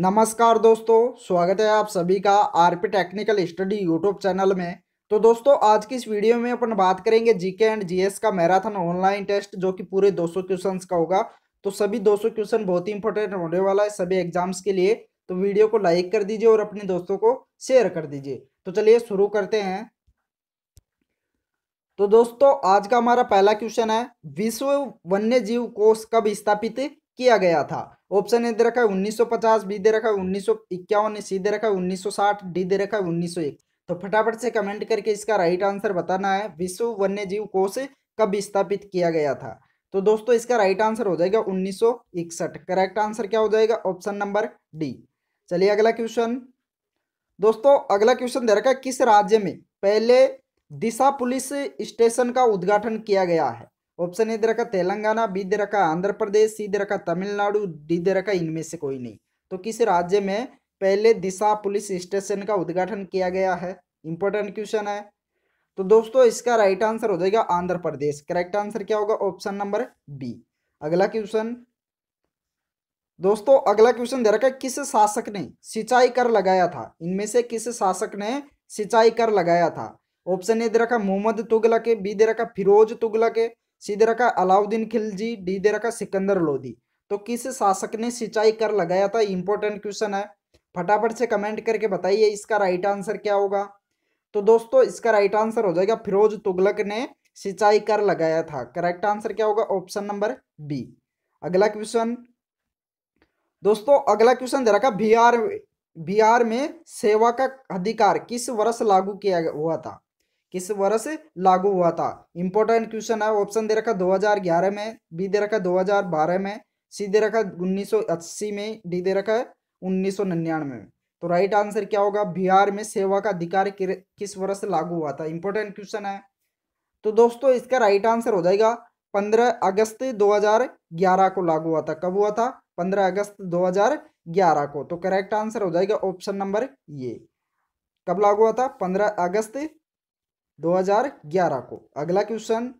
नमस्कार दोस्तों स्वागत है आप सभी का RP technical study YouTube channel में तो दोस्तों आज की इस वीडियो में अपन बात करेंगे जीके एंड जीएस का मैराथन ऑनलाइन टेस्ट जो कि पूरे 200 क्वेश्चंस का होगा तो सभी 200 क्वेश्चन बहुत ही इंपॉर्टेंट होने वाला है सभी एग्जाम्स के लिए तो वीडियो को लाइक कर दीजिए और अपने दोस्तों को शेयर कर दीजिए तो चलिए शुरू करते हैं तो दोस्तों आज का हमारा पहला क्वेश्चन है विश्व वन्य जीव कोष कब स्थापित किया गया था ऑप्शन ए दे रखा है 1950 बी दे रखा है उन्नीस सौ इक्यावन सी दे रखा है 1960 डी दे रखा है 1901 तो फटाफट से कमेंट करके इसका राइट आंसर बताना है विश्व वन्य जीव कोष कब स्थापित किया गया था तो दोस्तों इसका राइट आंसर हो जाएगा 1961 करेक्ट आंसर क्या हो जाएगा ऑप्शन नंबर डी चलिए अगला क्वेश्चन दोस्तों अगला क्वेश्चन दे रखा है किस राज्य में पहले दिशा पुलिस स्टेशन का उद्घाटन किया गया है ऑप्शन ए दे रखा तेलंगाना बी दे रखा आंध्र प्रदेश सी दे रखा तमिलनाडु डी दे रखा इनमें से कोई नहीं तो किस राज्य में पहले दिशा पुलिस स्टेशन का उद्घाटन किया गया है इंपॉर्टेंट क्वेश्चन है तो दोस्तों इसका राइट आंसर हो जाएगा आंध्र प्रदेश करेक्ट आंसर क्या होगा ऑप्शन नंबर बी अगला क्वेश्चन दोस्तों अगला क्वेश्चन दे रखा है किस शासक ने सिंचाई कर लगाया था इनमें से किस शासक ने सिंचाई कर लगाया था ऑप्शन ए दे रखा मोहम्मद तुगलक बी दे रखा फिरोज तुगलक सी दे रखा अलाउद्दीन खिलजी डी दे रखा सिकंदर लोधी तो किस शासक ने सिंचाई कर लगाया था इंपॉर्टेंट क्वेश्चन है फटाफट से कमेंट करके बताइए इसका राइट आंसर क्या होगा तो दोस्तों इसका राइट आंसर हो जाएगा फिरोज तुगलक ने सिंचाई कर लगाया था करेक्ट आंसर क्या होगा ऑप्शन नंबर बी अगला क्वेश्चन दोस्तों अगला क्वेश्चन दे रखा बिहार बिहार में सेवा का अधिकार किस वर्ष लागू किया हुआ था किस वर्ष लागू हुआ था इंपॉर्टेंट क्वेश्चन है ऑप्शन दे रखा 2011 में बी दे रखा 2012 में सी दे रखा 1980 में डी दे रखा है उन्नीस में तो राइट आंसर क्या होगा बिहार में सेवा का अधिकार किस वर्ष लागू हुआ था इंपॉर्टेंट क्वेश्चन है तो दोस्तों इसका राइट आंसर हो जाएगा 15 अगस्त 2011 को लागू हुआ था कब हुआ था 15 अगस्त 2011 को तो करेक्ट आंसर हो जाएगा ऑप्शन नंबर ये कब लागू हुआ था 15 अगस्त 2011 को अगला क्वेश्चन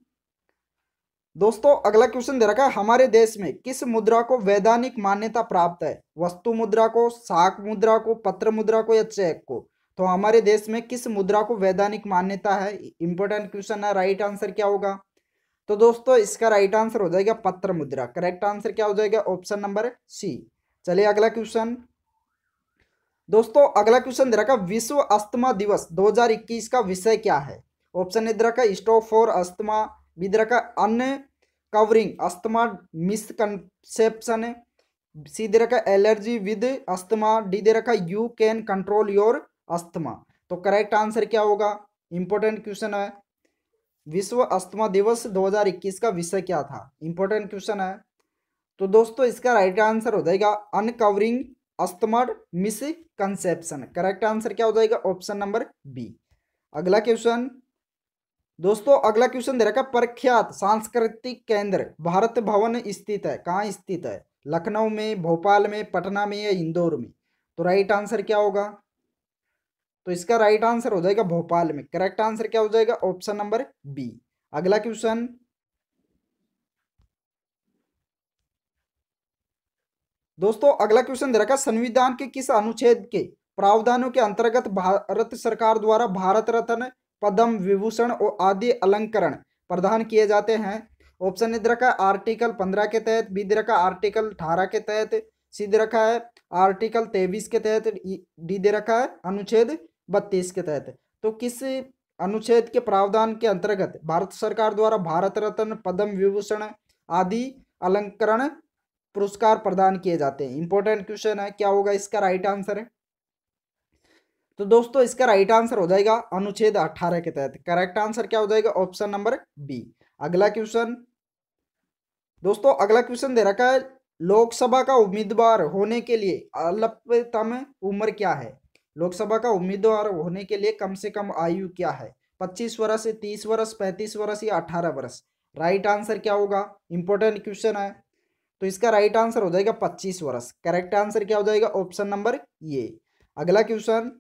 दोस्तों अगला क्वेश्चन दे रखा है हमारे देश में किस मुद्रा को वैधानिक मान्यता प्राप्त है वस्तु मुद्रा को साख मुद्रा को पत्र मुद्रा को या चेक को तो हमारे देश में किस मुद्रा को वैधानिक मान्यता है इंपॉर्टेंट क्वेश्चन है राइट आंसर क्या होगा तो दोस्तों इसका राइट आंसर हो जाएगा पत्र मुद्रा करेक्ट आंसर क्या हो जाएगा ऑप्शन नंबर सी चलिए अगला क्वेश्चन दोस्तों अगला क्वेश्चन दे रखा विश्व अस्थमा दिवस 2021 का विषय क्या है ऑप्शन ने दे रखा स्टॉप फॉर अस्थमा भी दे रखा अन्य कवरिंग अस्थमा मिसकनसेप्शन सी दे रखा एलर्जी विद अस्थमा डी दे रखा you can control your asthma तो करेक्ट आंसर क्या होगा इंपॉर्टेंट क्वेश्चन है विश्व अस्थमा दिवस 2021 का विषय क्या था इंपॉर्टेंट क्वेश्चन है तो दोस्तों इसका राइट आंसर हो जाएगा uncovering asthma misconception correct answer क्या हो जाएगा ऑप्शन नंबर बी अगला क्वेश्चन दोस्तों अगला क्वेश्चन दे रखा प्रख्यात सांस्कृतिक केंद्र भारत भवन स्थित है कहाँ स्थित है लखनऊ में भोपाल में पटना में या इंदौर में तो राइट आंसर क्या होगा तो इसका राइट आंसर हो जाएगा भोपाल में करेक्ट आंसर क्या हो जाएगा ऑप्शन नंबर बी अगला क्वेश्चन दोस्तों अगला क्वेश्चन दे रखा संविधान के किस अनुच्छेद के प्रावधानों के अंतर्गत भारत सरकार द्वारा भारत रत्न पद्म विभूषण और आदि अलंकरण प्रदान किए जाते हैं ऑप्शन दे रखा है आर्टिकल पंद्रह के तहत बी दे रखा आर्टिकल अठारह के तहत सी दे रखा है आर्टिकल तेईस के तहत डी e, दे रखा है अनुच्छेद बत्तीस के तहत तो किस अनुच्छेद के प्रावधान के अंतर्गत भारत सरकार द्वारा भारत रत्न पद्म विभूषण आदि अलंकरण पुरस्कार प्रदान किए जाते हैं इंपॉर्टेंट क्वेश्चन है क्या होगा इसका राइट आंसर है तो दोस्तों इसका राइट आंसर हो जाएगा अनुच्छेद 18 के तहत करेक्ट आंसर क्या हो जाएगा ऑप्शन नंबर बी अगला क्वेश्चन दोस्तों अगला क्वेश्चन दे रखा है लोकसभा का उम्मीदवार होने के लिए अल्पतम उम्र क्या है लोकसभा का उम्मीदवार होने के लिए कम से कम आयु क्या है पच्चीस वर्ष तीस वर्ष पैंतीस वर्ष या अठारह वर्ष राइट आंसर क्या होगा इंपॉर्टेंट क्वेश्चन है तो इसका राइट आंसर हो जाएगा पच्चीस वर्ष करेक्ट आंसर क्या हो जाएगा ऑप्शन नंबर ये अगला क्वेश्चन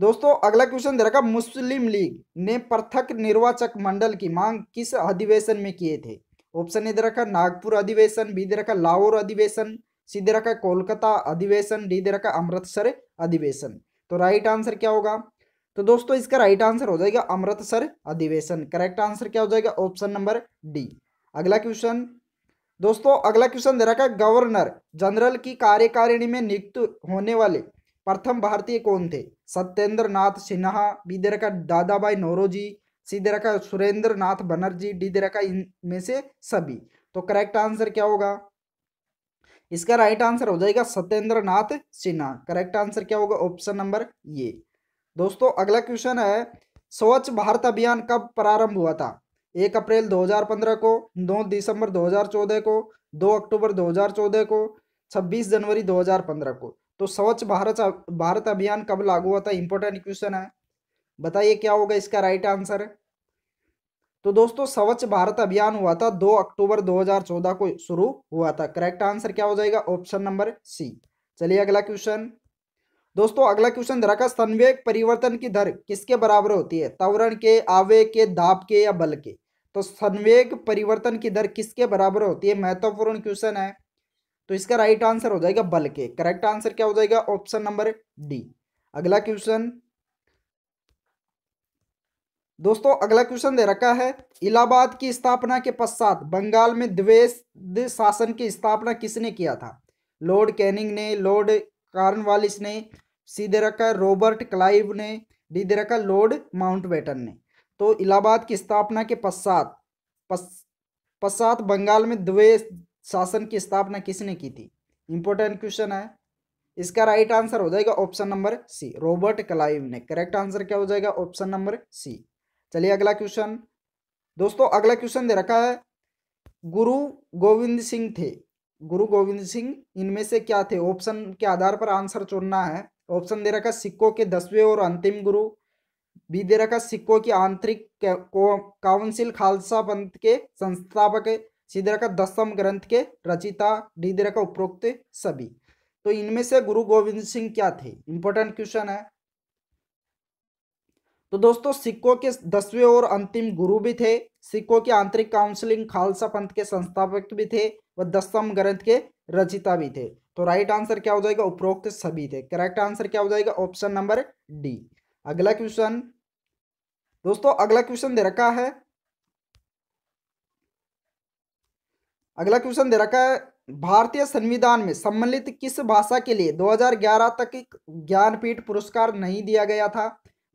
दोस्तों अगला क्वेश्चन दे रखा मुस्लिम लीग ने पृथक निर्वाचक मंडल की मांग किस अधिवेशन में किए थे ऑप्शन ए दे रखा नागपुर अधिवेशन बी दे रखा लाहौर अधिवेशन सी दे रखा कोलकाता अधिवेशन डी दे रखा अमृतसर अधिवेशन तो राइट आंसर क्या होगा तो दोस्तों इसका राइट आंसर हो जाएगा अमृतसर अधिवेशन करेक्ट आंसर क्या हो जाएगा ऑप्शन नंबर डी अगला क्वेश्चन दोस्तों अगला क्वेश्चन दे रखा है गवर्नर जनरल की कार्यकारिणी में नियुक्त होने वाले प्रथम भारतीय कौन थे सत्येंद्र नाथ सिन्हा बी दे रखा दादाबाई नोरोजी सी दे रखा सुरेंद्र नाथ बनर्जी डी दे रखा इनमें से सभी तो करेक्ट आंसर क्या होगा इसका राइट आंसर हो जाएगा सत्येंद्र नाथ सिन्हा करेक्ट आंसर क्या होगा ऑप्शन नंबर ये दोस्तों अगला क्वेश्चन है स्वच्छ भारत अभियान कब प्रारंभ हुआ था एक अप्रैल 2015 को दो दिसंबर 2014 को दो अक्टूबर 2014 को 26 जनवरी 2015 को तो स्वच्छ भारत भारत अभियान कब लागू हुआ था इंपॉर्टेंट क्वेश्चन है बताइए क्या होगा इसका राइट आंसर तो दोस्तों स्वच्छ भारत अभियान हुआ था दो अक्टूबर 2014 को शुरू हुआ था करेक्ट आंसर क्या हो जाएगा ऑप्शन नंबर सी चलिए अगला क्वेश्चन दोस्तों अगला क्वेश्चन दे रखा संवेग परिवर्तन की दर किसके बराबर होती है तवरण के आवेग के दाब के या बल के तो संवेग परिवर्तन की दर किसके बराबर होती है महत्वपूर्ण क्वेश्चन है तो इसका राइट आंसर हो जाएगा बल के करेक्ट आंसर क्या हो जाएगा ऑप्शन नंबर डी अगला क्वेश्चन दोस्तों अगला क्वेश्चन दे रखा है इलाहाबाद की स्थापना के पश्चात बंगाल में द्वेष शासन की स्थापना किसने किया था लॉर्ड कैनिंग ने लॉर्ड कार्नवालिस ने सी दे रखा है रॉबर्ट क्लाइव ने डी दे रखा लॉर्ड माउंटबेटन ने तो इलाहाबाद की स्थापना के पश्चात पश्चात बंगाल में द्वे शासन की स्थापना किसने की थी इंपॉर्टेंट क्वेश्चन है इसका राइट आंसर हो जाएगा option number C Robert Clive ने करेक्ट आंसर क्या हो जाएगा ऑप्शन नंबर सी चलिए अगला क्वेश्चन दोस्तों अगला क्वेश्चन दे रखा है गुरु गोविंद सिंह थे गुरु गोविंद सिंह इनमें से क्या थे ऑप्शन के आधार पर आंसर चुनना है ऑप्शन दे रखा है सिक्कों के दसवें और अंतिम गुरु बी दे रखा सिक्को की आंतरिक काउंसिल खालसा पंथ के संस्थापक है दसम ग्रंथ के रचिता डी का उपरोक्त सभी तो इनमें से गुरु गोविंद सिंह क्या थे इंपॉर्टेंट क्वेश्चन है तो दोस्तों सिक्कों के दसवें और अंतिम गुरु भी थे सिक्कों की आंतरिक काउंसिलिंग खालसा पंथ के संस्थापक भी थे व दसम ग्रंथ के रचिता भी थे तो राइट आंसर क्या हो जाएगा उपरोक्त सभी थे करेक्ट आंसर क्या हो जाएगा ऑप्शन नंबर डी अगला क्वेश्चन दोस्तों अगला क्वेश्चन दे रखा है अगला क्वेश्चन दे रखा है भारतीय संविधान में सम्मिलित किस भाषा के लिए 2011 तक ज्ञानपीठ पुरस्कार नहीं दिया गया था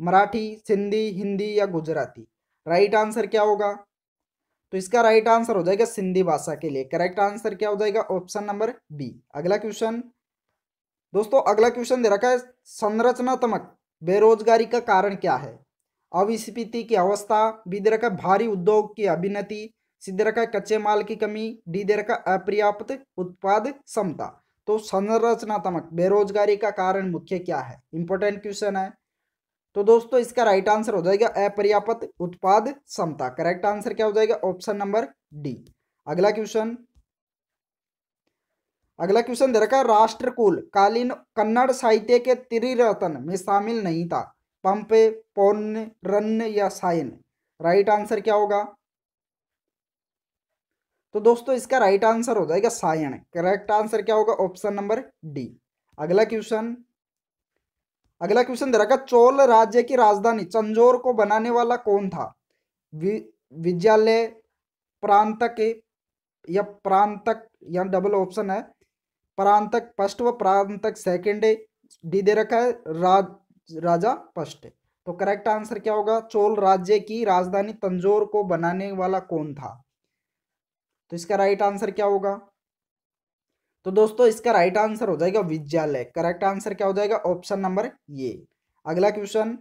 मराठी सिंधी हिंदी या गुजराती राइट आंसर क्या होगा तो इसका राइट आंसर हो जाएगा सिंधी भाषा के लिए करेक्ट आंसर क्या हो जाएगा ऑप्शन नंबर बी अगला क्वेश्चन दोस्तों अगला क्वेश्चन दे रखा है संरचनात्मक बेरोजगारी का कारण क्या है अविस्पीति की अवस्था बी दे रखा भारी उद्योग की अभिनति सी दे रखा कच्चे माल की कमी डी दे रखा अपर्याप्त उत्पाद क्षमता तो संरचनात्मक बेरोजगारी का कारण मुख्य क्या है इंपॉर्टेंट क्वेश्चन है तो दोस्तों इसका राइट आंसर हो जाएगा अपर्याप्त उत्पाद क्षमता करेक्ट आंसर क्या हो जाएगा ऑप्शन नंबर डी अगला क्वेश्चन अगला क्वेश्चन दे रखा राष्ट्रकुल कालीन कन्नड़ साहित्य के त्रिरत्न में शामिल नहीं था पंप पौन रन या साइन राइट आंसर क्या होगा तो दोस्तों इसका राइट आंसर हो जाएगा साइन करेक्ट आंसर क्या होगा ऑप्शन नंबर डी अगला क्वेश्चन अगला क्वेश्चन दे रखा चोल राज्य की राजधानी चंजोर को बनाने वाला कौन था विद्यालय प्रांतक या प्रांतक या डबल ऑप्शन है प्रांतक फर्स्ट व प्रांतक सेकंड डी दे रखा है राज राजा फर्स्ट तो करेक्ट आंसर क्या होगा चोल राज्य की राजधानी तंजोर को बनाने वाला कौन था तो इसका राइट आंसर क्या होगा तो दोस्तों इसका राइट आंसर हो जाएगा विद्यालय करेक्ट आंसर क्या हो जाएगा ऑप्शन नंबर ये अगला क्वेश्चन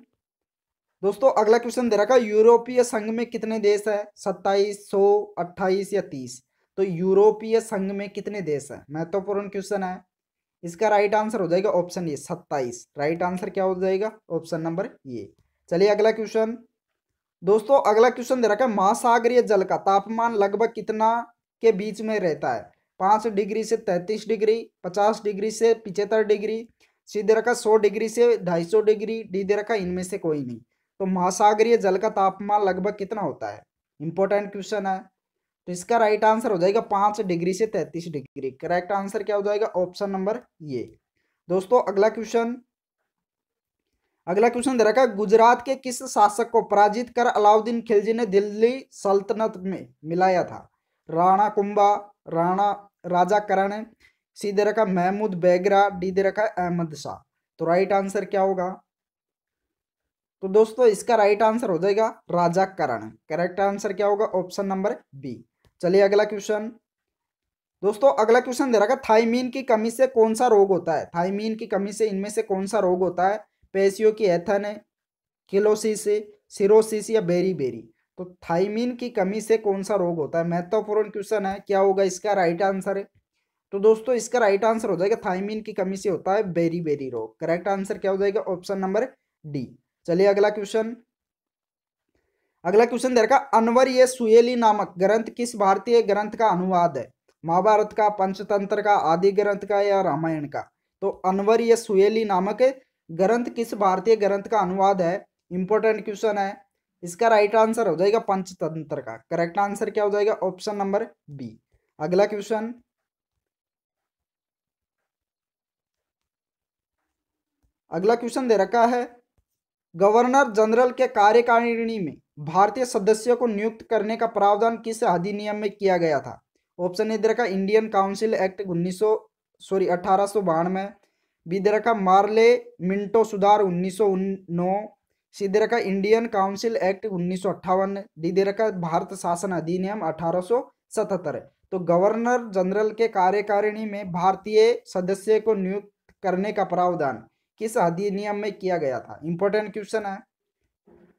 दोस्तों अगला क्वेश्चन दे रखा यूरोपीय संघ में कितने देश है सत्ताईस सौ अट्ठाईस या तीस तो यूरोपीय संघ में कितने देश है महत्वपूर्ण क्वेश्चन है इसका राइट आंसर हो जाएगा ऑप्शन ए सत्ताईस राइट आंसर क्या हो जाएगा ऑप्शन नंबर ये चलिए अगला क्वेश्चन दोस्तों अगला क्वेश्चन दे रखा है महासागरीय जल का तापमान लगभग कितना के बीच में रहता है पाँच डिग्री से तैतीस डिग्री पचास डिग्री से पिछहत्तर डिग्री सी दे रखा सौ डिग्री से ढाई सौ डिग्री डी दे रखा इनमें से कोई नहीं तो महासागरीय जल का तापमान लगभग कितना होता है इंपॉर्टेंट क्वेश्चन है तो इसका राइट आंसर हो जाएगा पांच डिग्री से तैतीस डिग्री करेक्ट आंसर क्या हो जाएगा ऑप्शन नंबर ये दोस्तों अगला क्वेश्चन अगला क्वेश्चन दे रखा गुजरात के किस शासक को पराजित कर अलाउद्दीन खिलजी ने दिल्ली सल्तनत में मिलाया था राणा कुंभा राणा राजा करण सी दे रखा महमूद बैगरा डी दे रखा अहमद शाह तो राइट आंसर क्या होगा तो दोस्तों इसका राइट आंसर हो जाएगा राजा करण करेक्ट आंसर क्या होगा ऑप्शन नंबर बी चलिए अगला क्वेश्चन दोस्तों अगला क्वेश्चन दे रखा थाइमीन की कमी से कौन सा रोग होता है थाइमीन की कमी से इनमें से कौन सा रोग होता है पेशियों की एथन है किलोसिस सिरोसिस या बेरी बेरी तो थाइमीन की कमी से कौन सा रोग होता है महत्वपूर्ण क्वेश्चन है क्या होगा इसका राइट आंसर है तो दोस्तों इसका राइट आंसर हो जाएगा थाइमीन की कमी से होता है बेरी बेरी रोग करेक्ट आंसर क्या हो जाएगा ऑप्शन नंबर डी चलिए अगला क्वेश्चन अगला क्वेश्चन दे रखा अनवर ये सुयेली नामक ग्रंथ किस भारतीय ग्रंथ का अनुवाद है महाभारत का पंचतंत्र का आदि ग्रंथ का या रामायण का तो अनवर ये सुयेली नामक ग्रंथ किस भारतीय ग्रंथ का अनुवाद है इंपॉर्टेंट क्वेश्चन है इसका राइट आंसर हो जाएगा पंचतंत्र का करेक्ट आंसर क्या हो जाएगा ऑप्शन नंबर बी अगला क्वेश्चन अगला क्वेश्चन दे रखा है गवर्नर जनरल के कार्यकारिणी में भारतीय सदस्यों को नियुक्त करने का प्रावधान किस अधिनियम में किया गया था ऑप्शन ए का इंडियन काउंसिल एक्ट उन्नीस सॉरी अठारह सौ बानवे बी दे रखा मार्ले मिंटो सुधार उन्नीस सौ नौ सी दे रखा इंडियन काउंसिल एक्ट उन्नीस सौ अट्ठावन डी दे रखा भारत शासन अधिनियम अठारह सौ सतहत्तर तो गवर्नर जनरल के कार्यकारिणी में भारतीय सदस्य को नियुक्त करने का प्रावधान किस अधिनियम में किया गया था इंपॉर्टेंट क्वेश्चन है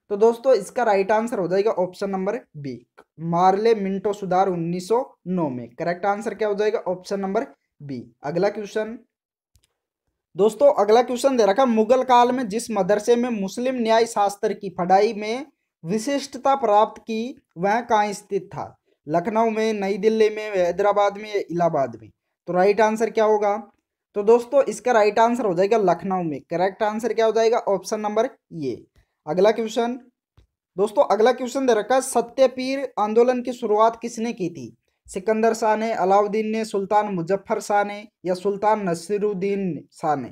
तो दोस्तों इसका राइट आंसर हो जाएगा option number B Morley Minto सुधार 1909 में करेक्ट आंसर क्या हो जाएगा ऑप्शन नंबर बी अगला क्वेश्चन दोस्तों अगला क्वेश्चन दे रखा मुगल काल में जिस मदरसे में मुस्लिम न्याय शास्त्र की पढ़ाई में विशिष्टता प्राप्त की वह कहाँ स्थित था लखनऊ में नई दिल्ली में हैदराबाद में इलाहाबाद में तो राइट आंसर क्या होगा तो दोस्तों इसका राइट आंसर हो जाएगा लखनऊ में करेक्ट आंसर क्या हो जाएगा ऑप्शन नंबर ये अगला क्वेश्चन दोस्तों अगला क्वेश्चन दे रखा सत्यपीर आंदोलन की शुरुआत किसने की थी सिकंदर शाह ने अलाउद्दीन ने सुल्तान मुजफ्फर शाह ने या सुल्तान नसीरुद्दीन शाह ने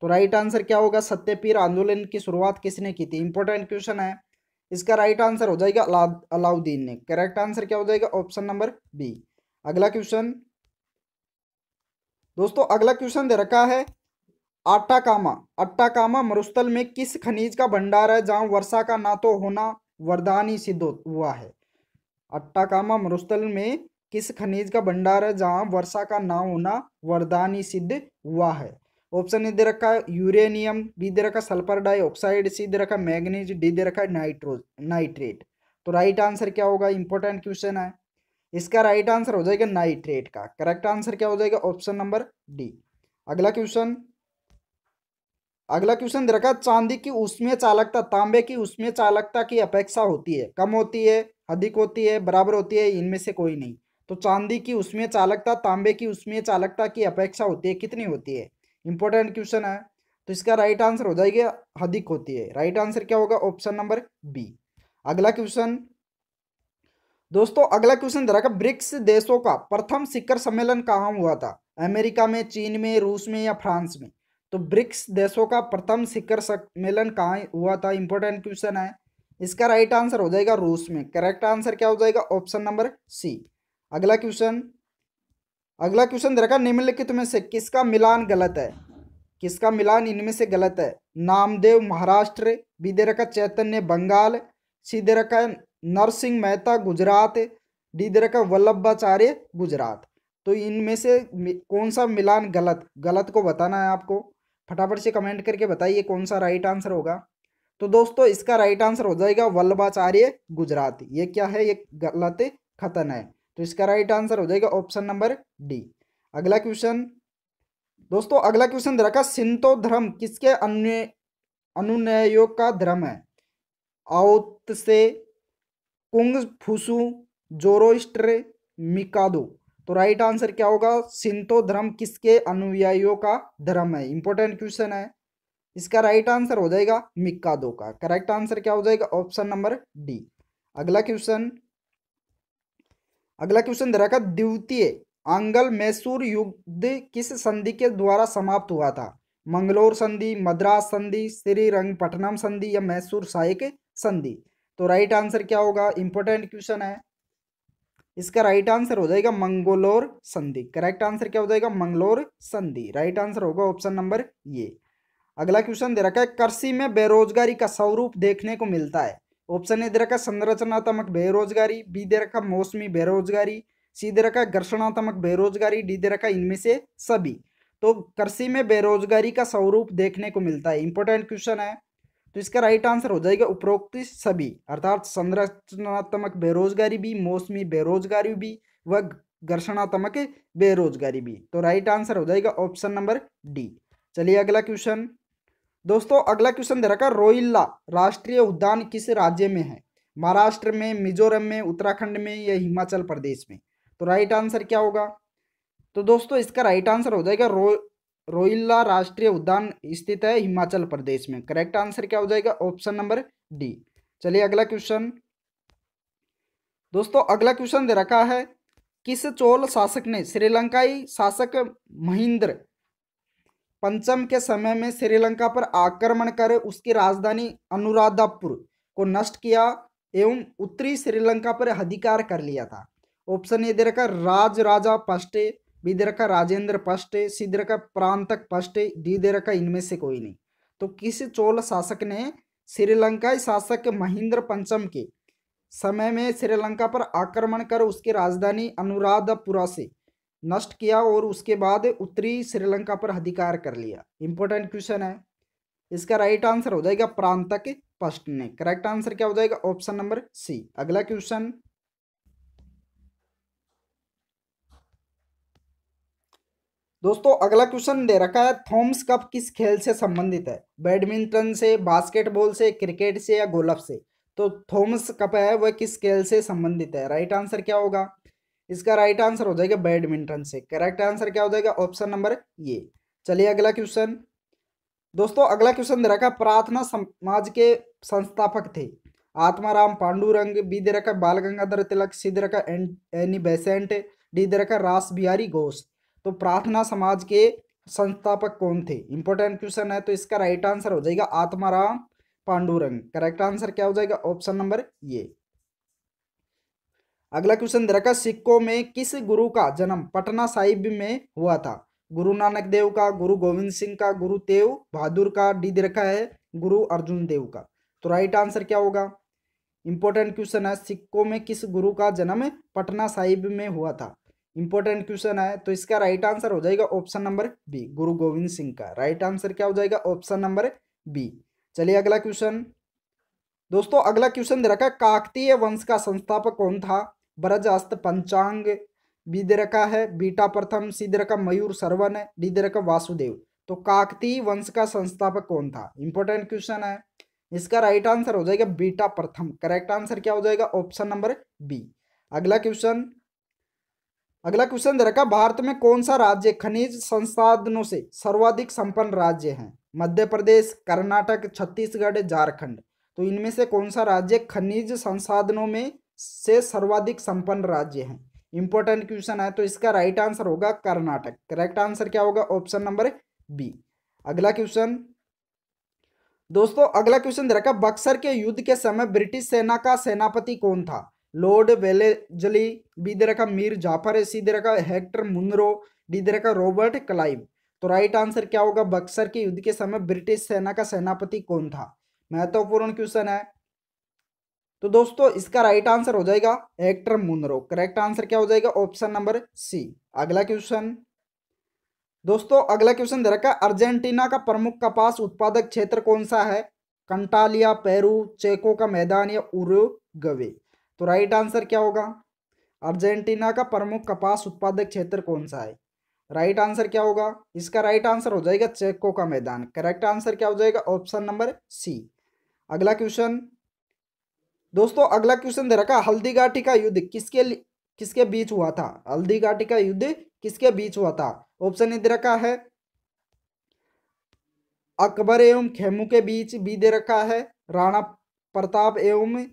तो राइट आंसर क्या होगा सत्यपीर आंदोलन की शुरुआत किसने की थी इंपॉर्टेंट क्वेश्चन है इसका राइट आंसर हो जाएगा अलाउद्दीन ने करेक्ट आंसर क्या हो जाएगा ऑप्शन नंबर बी अगला क्वेश्चन दोस्तों अगला क्वेश्चन दे रखा है आट्टाकामा कामा मरुस्थल में किस खनिज का भंडार है जहां वर्षा का ना तो होना वरदान ही सिद्ध हुआ है अट्टाकामा मरुस्थल में किस खनिज का भंडार है जहां वर्षा का ना होना वरदान ही सिद्ध हुआ है ऑप्शन ए दे रखा है यूरेनियम बी दे रखा सल्फर डाइऑक्साइड सी दे रखा मैग्नीज डी दे रखा नाइट्रोज नाइट्रेट तो राइट आंसर क्या होगा इंपॉर्टेंट क्वेश्चन है इसका राइट आंसर हो जाएगा नाइट्रेट का करेक्ट आंसर क्या हो जाएगा ऑप्शन नंबर डी अगला क्वेश्चन अगला क्वेश्चन देखा चांदी की उसमें चालकता तांबे की उसमें चालकता की अपेक्षा होती है कम होती है अधिक होती है बराबर होती है इनमें से कोई नहीं तो चांदी की उसमें चालकता तांबे की उसमें चालकता की अपेक्षा होती है कितनी होती है इंपॉर्टेंट क्वेश्चन है तो इसका राइट आंसर हो जाएगा अधिक होती है राइट आंसर क्या होगा ऑप्शन नंबर बी अगला क्वेश्चन दोस्तों अगला क्वेश्चन दे रखा ब्रिक्स देशों का प्रथम शिखर सम्मेलन कहाँ हुआ था अमेरिका में चीन में रूस में या फ्रांस में तो ब्रिक्स देशों का प्रथम शिखर सम्मेलन कहाँ हुआ था इंपॉर्टेंट क्वेश्चन है इसका राइट आंसर हो जाएगा रूस में करेक्ट आंसर क्या हो जाएगा ऑप्शन नंबर सी अगला क्वेश्चन अगला क्वेश्चन दे रखा निम्नलिखित में से किसका मिलान गलत है किसका मिलान इनमें से गलत है नामदेव महाराष्ट्र बीधे रखा चैतन्य बंगाल सीधे रखा नरसिंह मेहता गुजरात डीदरक वल्लभाचार्य गुजरात तो इनमें से कौन सा मिलान गलत गलत को बताना है आपको फटाफट से कमेंट करके बताइए कौन सा राइट आंसर होगा तो दोस्तों इसका राइट आंसर हो जाएगा वल्लभाचार्य गुजरात ये क्या है ये गलत खतन है तो इसका राइट आंसर हो जाएगा ऑप्शन नंबर डी अगला क्वेश्चन दोस्तों अगला क्वेश्चन दे रखा सिंतो धर्म किसके अन्य अनुनयोग का धर्म है औत से कुंग फुसु जोरोस्टर मिकादो तो राइट आंसर क्या होगा सिंतो धर्म किसके अनुयायियों का धर्म है इंपॉर्टेंट क्वेश्चन है इसका राइट आंसर हो जाएगा मिकादो का करेक्ट आंसर क्या हो जाएगा ऑप्शन नंबर डी अगला क्वेश्चन अगला क्वेश्चन दे रखा द्वितीय आंगल मैसूर युद्ध किस संधि के द्वारा समाप्त हुआ था मंगलोर संधि मद्रास संधि श्रीरंगपट्टनम संधि या मैसूर सहायक संधि तो राइट आंसर क्या होगा इंपॉर्टेंट क्वेश्चन है इसका राइट आंसर हो जाएगा मंगोलोर संधि करेक्ट आंसर क्या हो जाएगा मंगलोर संधि राइट आंसर होगा ऑप्शन नंबर ये अगला क्वेश्चन दे रखा है कृषि में बेरोजगारी का स्वरूप देखने को मिलता है ऑप्शन ए दे रखा है संरचनात्मक बेरोजगारी बी दे रखा मौसमी बेरोजगारी सी दे रखा घर्षणात्मक बेरोजगारी डी दे रखा इनमें से सभी तो कृषि में बेरोजगारी का स्वरूप देखने को मिलता है इंपॉर्टेंट क्वेश्चन है तो इसका राइट आंसर हो जाएगा उपरोक्त सभी अर्थात संरचनात्मक बेरोजगारी भी मौसमी बेरोजगारी भी व घर्षणात्मक बेरोजगारी भी तो राइट आंसर हो जाएगा ऑप्शन नंबर डी चलिए अगला क्वेश्चन दोस्तों अगला क्वेश्चन दे रखा रोइल्ला राष्ट्रीय उद्यान किस राज्य में है महाराष्ट्र में मिजोरम में उत्तराखंड में या हिमाचल प्रदेश में तो राइट आंसर क्या होगा तो दोस्तों इसका राइट आंसर हो जाएगा रो रोहिल्ला राष्ट्रीय उद्यान स्थित है हिमाचल प्रदेश में करेक्ट आंसर क्या हो जाएगा ऑप्शन नंबर डी चलिए अगला क्वेश्चन दोस्तों अगला क्वेश्चन दे रखा है किस चोल शासक ने श्रीलंकाई शासक महिंद्र पंचम के समय में श्रीलंका पर आक्रमण कर उसकी राजधानी अनुराधापुर को नष्ट किया एवं उत्तरी श्रीलंका पर अधिकार कर लिया था ऑप्शन ये दे रखा राज राजा पष्टे बीधर का राजेंद्र फर्स्ट है का प्रांतक फर्स्ट है का इनमें से कोई नहीं तो किस चोल शासक ने श्रीलंकाई शासक महेंद्र पंचम के समय में श्रीलंका पर आक्रमण कर उसकी राजधानी अनुराधापुरा से नष्ट किया और उसके बाद उत्तरी श्रीलंका पर अधिकार कर लिया इंपॉर्टेंट क्वेश्चन है इसका राइट आंसर हो जाएगा प्रांतक फर्स्ट ने करेक्ट आंसर क्या हो जाएगा ऑप्शन नंबर सी अगला क्वेश्चन दोस्तों अगला क्वेश्चन दे रखा है थॉम्स कप किस खेल से संबंधित है बैडमिंटन से बास्केटबॉल से क्रिकेट से या गोलफ से तो थॉम्स कप है वह किस खेल से संबंधित है राइट आंसर क्या होगा इसका राइट आंसर हो जाएगा बैडमिंटन से करेक्ट आंसर क्या हो जाएगा ऑप्शन नंबर ये चलिए अगला क्वेश्चन दोस्तों अगला क्वेश्चन दे रखा प्रार्थना समाज के संस्थापक थे आत्माराम पांडुरंग बी दे रखा बाल गंगाधर तिलक सी दे रखा एनी बेसेंट डी दे रखा रास बिहारी घोष तो प्रार्थना समाज के संस्थापक कौन थे इंपॉर्टेंट क्वेश्चन है तो इसका राइट आंसर हो जाएगा आत्माराम पांडुरंग करेक्ट आंसर क्या हो जाएगा ऑप्शन नंबर ये अगला क्वेश्चन दे रखा में किस गुरु का जन्म पटना साहिब में हुआ था गुरु नानक देव का गुरु गोविंद सिंह का गुरु तेव बहादुर का डी देखा रखा है गुरु अर्जुन देव का तो राइट आंसर क्या होगा इंपॉर्टेंट क्वेश्चन है सिक्कों में किस गुरु का जन्म पटना साहिब में हुआ था इंपॉर्टेंट क्वेश्चन है तो इसका राइट आंसर हो जाएगा ऑप्शन नंबर बी गुरु गोविंद सिंह का राइट आंसर क्या हो जाएगा ऑप्शन नंबर बी चलिए अगला क्वेश्चन दोस्तों अगला क्वेश्चन दे रखा है काकतीय वंश का संस्थापक कौन था ब्रजअस्त पंचांग बी दे रखा है बीटा प्रथम सी दे रखा मयूर सरवन डी दे रखा वासुदेव तो काकतीय वंश का संस्थापक कौन था इंपॉर्टेंट क्वेश्चन है इसका राइट आंसर हो जाएगा बीटा प्रथम करेक्ट आंसर क्या हो जाएगा ऑप्शन नंबर बी अगला क्वेश्चन अगला क्वेश्चन दे रखा भारत में कौन सा राज्य खनिज संसाधनों से सर्वाधिक संपन्न राज्य है मध्य प्रदेश कर्नाटक छत्तीसगढ़ झारखंड तो इनमें से कौन सा राज्य खनिज संसाधनों में से सर्वाधिक संपन्न राज्य है इंपॉर्टेंट क्वेश्चन है तो इसका राइट आंसर होगा कर्नाटक करेक्ट आंसर क्या होगा ऑप्शन नंबर बी अगला क्वेश्चन दोस्तों अगला क्वेश्चन दे रखा बक्सर के युद्ध के समय ब्रिटिश सेना का सेनापति कौन था ಲೋಡ್ ವೆಲೆಜಲಿ रखा मीर जाफर है सी दे रखा हेक्टर मुनरो डी दे रखा रॉबर्ट क्लाइव तो राइट आंसर क्या होगा बक्सर के युद्ध के समय ब्रिटिश सेना का सेनापति कौन था महत्वपूर्ण क्वेश्चन है तो दोस्तों इसका राइट आंसर हो जाएगा हेक्टर मुनरो करेक्ट आंसर क्या हो जाएगा ऑप्शन नंबर सी अगला क्वेश्चन दोस्तों अगला क्वेश्चन दे रखा अर्जेंटीना का प्रमुख कपास उत्पादक क्षेत्र कौन सा है कंटालिया पेरू चेको का मैदान या उरुगवे तो राइट आंसर क्या होगा अर्जेंटीना का प्रमुख कपास उत्पादक क्षेत्र कौन सा है राइट आंसर क्या होगा इसका राइट आंसर हो जाएगा चेको का मैदान करेक्ट आंसर क्या हो जाएगा ऑप्शन नंबर सी अगला क्वेश्चन दोस्तों अगला क्वेश्चन दे रखा हल्दी घाटी का युद्ध किसके किसके बीच हुआ था हल्दी घाटी का युद्ध किसके बीच हुआ था ऑप्शन ए दे रखा है अकबर एवं खेमू के बीच बी दे रखा है राणा प्रताप एवं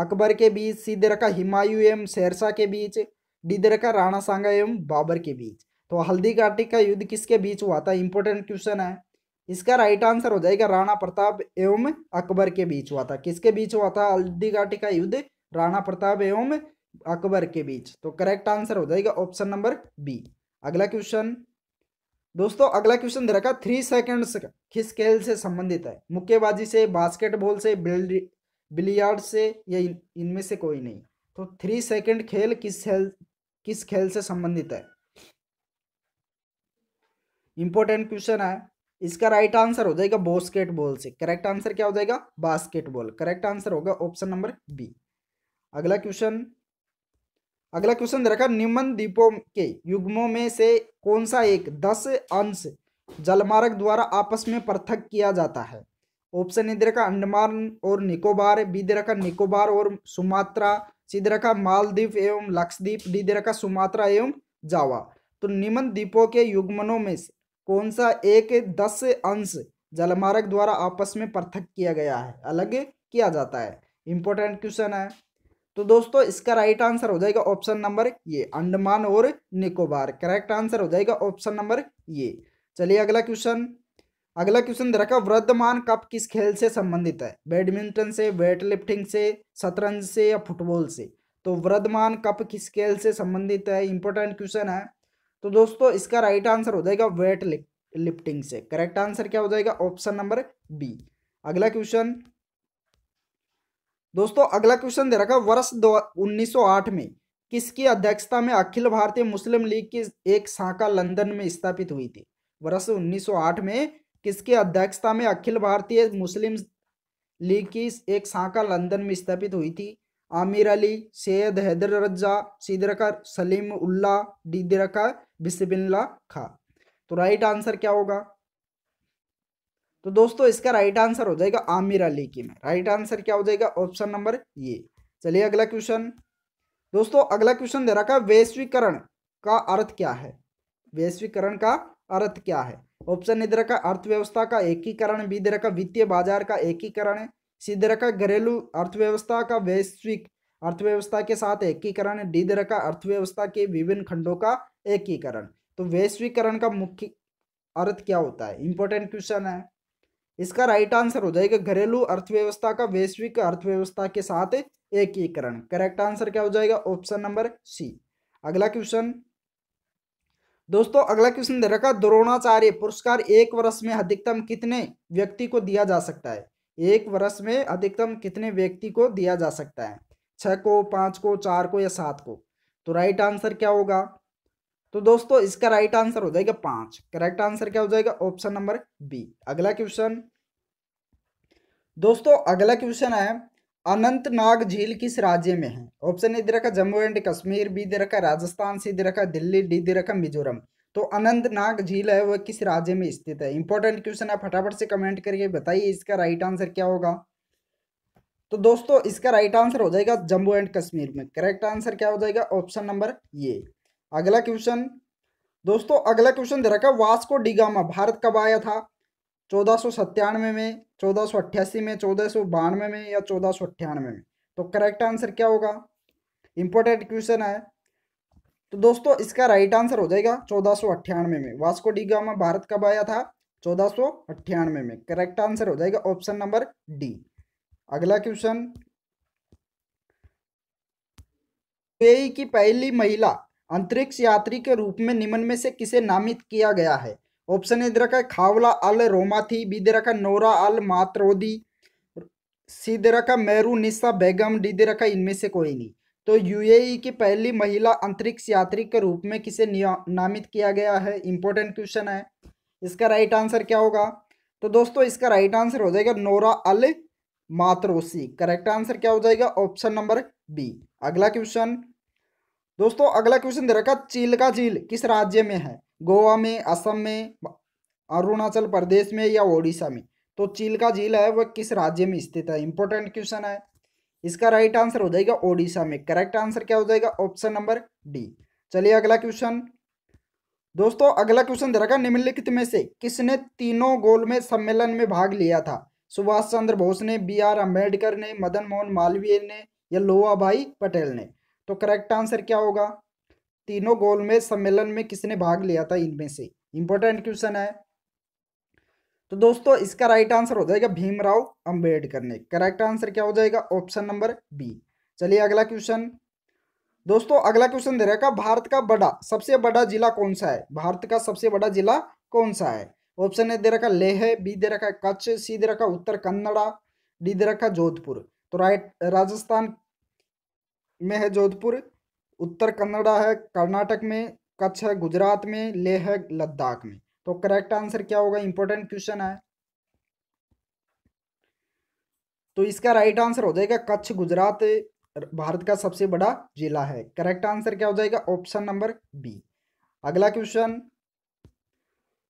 अकबर के बीच सीधर का हिमायू एवं शेरशाह के बीच डीदर का राणा सांगा एवं बाबर के बीच तो हल्दी घाटी का युद्ध किसके बीच हुआ था इंपॉर्टेंट क्वेश्चन है इसका राइट आंसर हो जाएगा राणा प्रताप एवं अकबर के बीच हुआ था किसके बीच हुआ था हल्दी घाटी का युद्ध राणा प्रताप एवं अकबर के बीच तो करेक्ट आंसर हो जाएगा ऑप्शन नंबर बी अगला क्वेश्चन दोस्तों अगला क्वेश्चन दे रखा थ्री सेकंड्स किस खेल से संबंधित है मुक्केबाजी से बास्केटबॉल से बिल्डिंग बिलियार्ड से या इनमें से कोई नहीं तो थ्री सेकंड खेल किस खेल किस खेल से संबंधित है इंपॉर्टेंट क्वेश्चन है इसका राइट आंसर हो जाएगा बॉस्केटबॉल से करेक्ट आंसर क्या हो जाएगा बास्केटबॉल करेक्ट आंसर होगा ऑप्शन नंबर बी अगला क्वेश्चन अगला क्वेश्चन देखा निम्न द्वीपों के युग्मों में से कौन सा एक दस अंश जलमार्ग द्वारा आपस में पृथक किया जाता है ऑप्शन ए दे रखा अंडमान और निकोबार बी दे रखा निकोबार और सुमात्रा सी दे रखा मालदीप एवं लक्षद्वीप डी दे रखा सुमात्रा एवं जावा तो निम्न द्वीपों के युग्मनों में से कौन सा एक दस अंश जलमार्ग द्वारा आपस में पृथक किया गया है अलग किया जाता है इंपॉर्टेंट क्वेश्चन है तो दोस्तों इसका राइट आंसर हो जाएगा ऑप्शन नंबर ये अंडमान और निकोबार करेक्ट आंसर हो जाएगा ऑप्शन नंबर ये चलिए अगला क्वेश्चन अगला क्वेश्चन दे रखा वर्धमान कप किस खेल से संबंधित है बैडमिंटन से वेट लिफ्टिंग से शतरंज से या फुटबॉल से तो वर्धमान कप किस खेल से संबंधित है इंपॉर्टेंट क्वेश्चन है तो दोस्तों इसका राइट आंसर हो जाएगा वेट लिफ्टिंग से करेक्ट आंसर क्या हो जाएगा ऑप्शन नंबर बी अगला क्वेश्चन दोस्तों अगला क्वेश्चन दे रखा वर्ष दो 1908 में किसकी अध्यक्षता में अखिल भारतीय मुस्लिम लीग की एक शाखा लंदन में स्थापित हुई थी वर्ष 1908 में किसकी अध्यक्षता में अखिल भारतीय मुस्लिम लीग की एक शाखा लंदन में स्थापित हुई थी आमिर अली सैयद हैदर रज्जा सिदरकर सलीम उल्ला डिदरका बिस्बिल्ला खा तो राइट आंसर क्या होगा तो दोस्तों इसका राइट आंसर हो जाएगा आमिर अली की में राइट आंसर क्या हो जाएगा ऑप्शन नंबर ये चलिए अगला क्वेश्चन दोस्तों अगला क्वेश्चन दे रखा है वैश्वीकरण का अर्थ क्या है वैश्वीकरण का अर्थ क्या है ऑप्शन इधर का अर्थव्यवस्था का एकीकरण बी इधर का वित्तीय बाजार का एकीकरण सी इधर का घरेलू अर्थव्यवस्था का वैश्विक अर्थव्यवस्था के साथ एकीकरण डी इधर का अर्थव्यवस्था के विभिन्न खंडों का एकीकरण तो वैश्वीकरण का मुख्य अर्थ क्या होता है इंपॉर्टेंट क्वेश्चन है इसका राइट आंसर हो जाएगा घरेलू अर्थव्यवस्था का वैश्विक अर्थव्यवस्था के साथ एकीकरण करेक्ट आंसर क्या हो जाएगा ऑप्शन नंबर सी अगला क्वेश्चन दोस्तों अगला क्वेश्चन दे रखा द्रोणाचार्य पुरस्कार एक वर्ष में अधिकतम कितने व्यक्ति को दिया जा सकता है एक वर्ष में अधिकतम कितने व्यक्ति को दिया जा सकता है छ को पांच को चार को या सात को तो राइट आंसर क्या होगा तो दोस्तों इसका राइट आंसर हो जाएगा पांच करेक्ट आंसर क्या हो जाएगा ऑप्शन नंबर बी अगला क्वेश्चन दोस्तों अगला क्वेश्चन है अनंतनाग झील किस राज्य में है ऑप्शन ए दे रखा जम्मू एंड कश्मीर बी दे रखा राजस्थान सी दे रखा दिल्ली डी दे रखा मिजोरम तो अनंतनाग झील है वह किस राज्य में स्थित है इंपॉर्टेंट क्वेश्चन है फटाफट से कमेंट करके बताइए इसका राइट आंसर क्या होगा तो दोस्तों इसका राइट आंसर हो जाएगा जम्मू एंड कश्मीर में करेक्ट आंसर क्या हो जाएगा ऑप्शन नंबर ये अगला क्वेश्चन दोस्तों अगला क्वेश्चन दे रखा वास्को डिगामा भारत कब आया था चौदह सौ सत्तानवे में चौदह सौ अट्ठासी में चौदह सौ बानवे में या चौदह सौ अट्ठानवे में तो करेक्ट आंसर क्या होगा इंपॉर्टेंट क्वेश्चन है तो दोस्तों इसका राइट आंसर हो जाएगा चौदह सौ अट्ठानवे में वास्को डी गामा भारत कब आया था चौदह सौ अट्ठानवे में करेक्ट आंसर हो जाएगा ऑप्शन नंबर डी अगला क्वेश्चन की पहली महिला अंतरिक्ष यात्री के रूप में निम्न में से किसे नामित किया गया है ऑप्शन है खावला अल ખાવલા અલ बी दे रखा नोरा अल मात्रोदी सी दे रखा मेरू निशा बेगम डी दे रखा इनमें से कोई नहीं तो यूएई की पहली महिला अंतरिक्ष यात्री के रूप में किसे नामित किया गया है इंपॉर्टेंट क्वेश्चन है इसका राइट आंसर क्या होगा तो दोस्तों इसका राइट आंसर हो जाएगा Noura Al Matrooshi correct answer क्या हो जाएगा ऑप्शन नंबर बी अगला क्वेश्चन दोस्तों अगला क्वेश्चन दे रखा का झील किस राज्य में है गोवा में असम में अरुणाचल प्रदेश में या ओडिशा में तो चिल्का झील है वह किस राज्य में स्थित है इंपॉर्टेंट क्वेश्चन है इसका राइट आंसर हो जाएगा ओडिशा में करेक्ट आंसर क्या हो जाएगा ऑप्शन नंबर डी चलिए अगला क्वेश्चन दोस्तों अगला क्वेश्चन दे रखा निम्नलिखित में से किसने तीनों गोल में सम्मेलन में भाग लिया था सुभाष चंद्र बोस ने बी आर अम्बेडकर ने मदन मोहन मालवीय ने या लोहा भाई पटेल ने तो करेक्ट आंसर क्या होगा तीनों गोलमेज सम्मेलन में किसने भाग लिया था इनमें से इंपॉर्टेंट क्वेश्चन है तो दोस्तों इसका राइट आंसर हो जाएगा भीमराव अंबेडकर ने करेक्ट आंसर क्या हो जाएगा ऑप्शन नंबर बी चलिए अगला क्वेश्चन दोस्तों अगला क्वेश्चन दे रहेगा भारत का बड़ा सबसे बड़ा जिला कौन सा है भारत का सबसे बड़ा जिला कौन सा है ऑप्शन ए दे रखा लेह बी दे रखा कच्छ सी दे रखा उत्तर कन्नड़ा डी दे रखा जोधपुर तो राइट राजस्थान में है जोधपुर उत्तर कन्नड़ा है कर्नाटक में कच्छ है गुजरात में लेह है लद्दाख में तो करेक्ट आंसर क्या होगा इंपॉर्टेंट क्वेश्चन है तो इसका राइट आंसर हो जाएगा कच्छ गुजरात भारत का सबसे बड़ा जिला है करेक्ट आंसर क्या हो जाएगा ऑप्शन नंबर बी अगला क्वेश्चन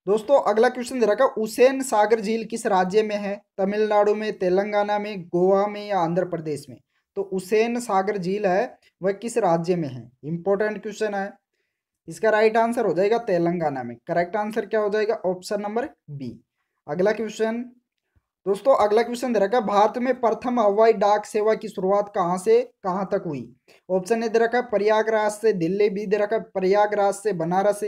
दोस्तों अगला क्वेश्चन दे रखा उसेन सागर झील किस राज्य में है तमिलनाडु में तेलंगाना में गोवा में या आंध्र प्रदेश में तो उसेन सागर झील है वह किस राज्य में है इंपॉर्टेंट क्वेश्चन है इसका राइट आंसर हो जाएगा तेलंगाना में करेक्ट आंसर क्या हो जाएगा ऑप्शन नंबर बी अगला क्वेश्चन दोस्तों अगला क्वेश्चन दे रखा है भारत में प्रथम हवाई डाक सेवा की शुरुआत कहाँ से कहाँ तक हुई ऑप्शन ए दे रखा है प्रयागराज से दिल्ली बी दे रखा है प्रयागराज से बनारस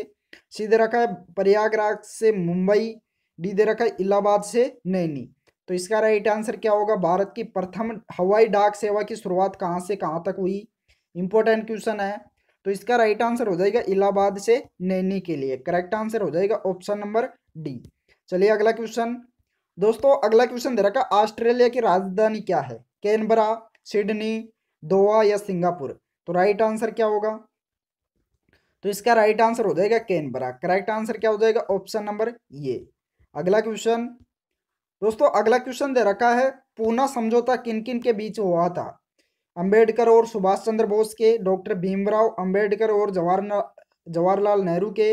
सी दे रखा है प्रयागराज से मुंबई डी दे रखा है इलाहाबाद से नैनी तो इसका राइट आंसर क्या होगा भारत की प्रथम हवाई डाक सेवा की शुरुआत कहाँ से कहाँ तक हुई इंपॉर्टेंट क्वेश्चन है तो इसका राइट आंसर हो जाएगा इलाहाबाद से नैनी के लिए करेक्ट आंसर हो जाएगा ऑप्शन नंबर डी चलिए अगला क्वेश्चन दोस्तों अगला क्वेश्चन दे रखा ऑस्ट्रेलिया की राजधानी क्या है कैनबरा सिडनी दोहा या सिंगापुर तो राइट आंसर क्या होगा तो इसका राइट आंसर हो जाएगा कैनबरा करेक्ट आंसर क्या हो जाएगा ऑप्शन नंबर ये अगला क्वेश्चन दोस्तों अगला क्वेश्चन दे रखा है पूना समझौता किन किन के बीच हुआ था अंबेडकर और सुभाष चंद्र बोस के डॉक्टर भीमराव अंबेडकर और जवाहर जवाहरलाल नेहरू के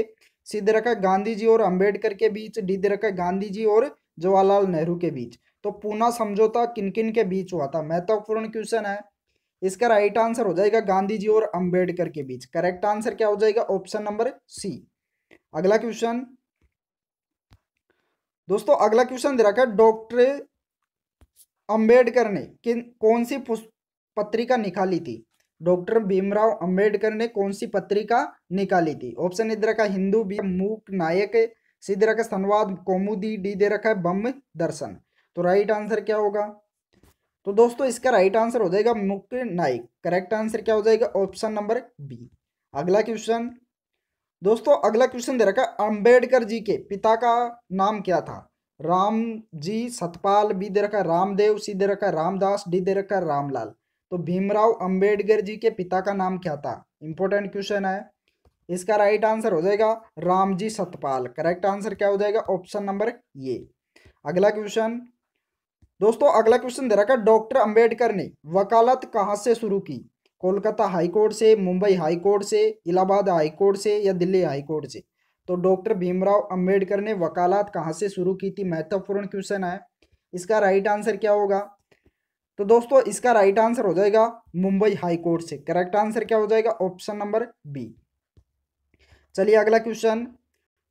सी रखा गांधी जी और अंबेडकर के बीच डी दे रखा गांधी जी और जवाहरलाल नेहरू के बीच तो पूना समझौता किन किन के बीच हुआ था महत्वपूर्ण क्वेश्चन है इसका राइट आंसर हो जाएगा गांधी जी और अंबेडकर के बीच करेक्ट आंसर क्या हो जाएगा ऑप्शन नंबर सी अगला क्वेश्चन दोस्तों अगला क्वेश्चन दे रखा है डॉक्टर अंबेडकर ने किन कौन सी पत्रिका निकाली थी डॉक्टर भीमराव अंबेडकर ने कौन सी पत्रिका निकाली थी ऑप्शन इधर का हिंदू मूक नायक सीधे का रखा संवाद कौमुदी डी दे रखा है बम दर्शन तो राइट आंसर क्या होगा तो दोस्तों इसका राइट आंसर हो जाएगा मुक्त नायक करेक्ट आंसर क्या हो जाएगा ऑप्शन नंबर बी अगला क्वेश्चन दोस्तों अगला क्वेश्चन दे रखा है अम्बेडकर जी के पिता का नाम क्या था राम जी सतपाल बी दे रखा रामदेव सी दे रखा रामदास डी दे रखा रामलाल तो भीमराव अंबेडकर जी के पिता का नाम क्या था इंपॉर्टेंट क्वेश्चन है इसका राइट आंसर हो जाएगा राम जी सतपाल करेक्ट आंसर क्या हो जाएगा ऑप्शन नंबर ये अगला क्वेश्चन दोस्तों अगला क्वेश्चन दे रखा डॉक्टर अंबेडकर ने वकालत कहाँ से शुरू की कोलकाता हाई कोर्ट से मुंबई हाई कोर्ट से इलाहाबाद हाई कोर्ट से या दिल्ली हाई कोर्ट से तो डॉक्टर भीमराव अंबेडकर ने वकालत कहाँ से शुरू की थी महत्वपूर्ण क्वेश्चन है इसका राइट आंसर क्या होगा तो दोस्तों इसका राइट आंसर हो जाएगा मुंबई हाई कोर्ट से करेक्ट आंसर क्या हो जाएगा ऑप्शन नंबर बी चलिए अगला क्वेश्चन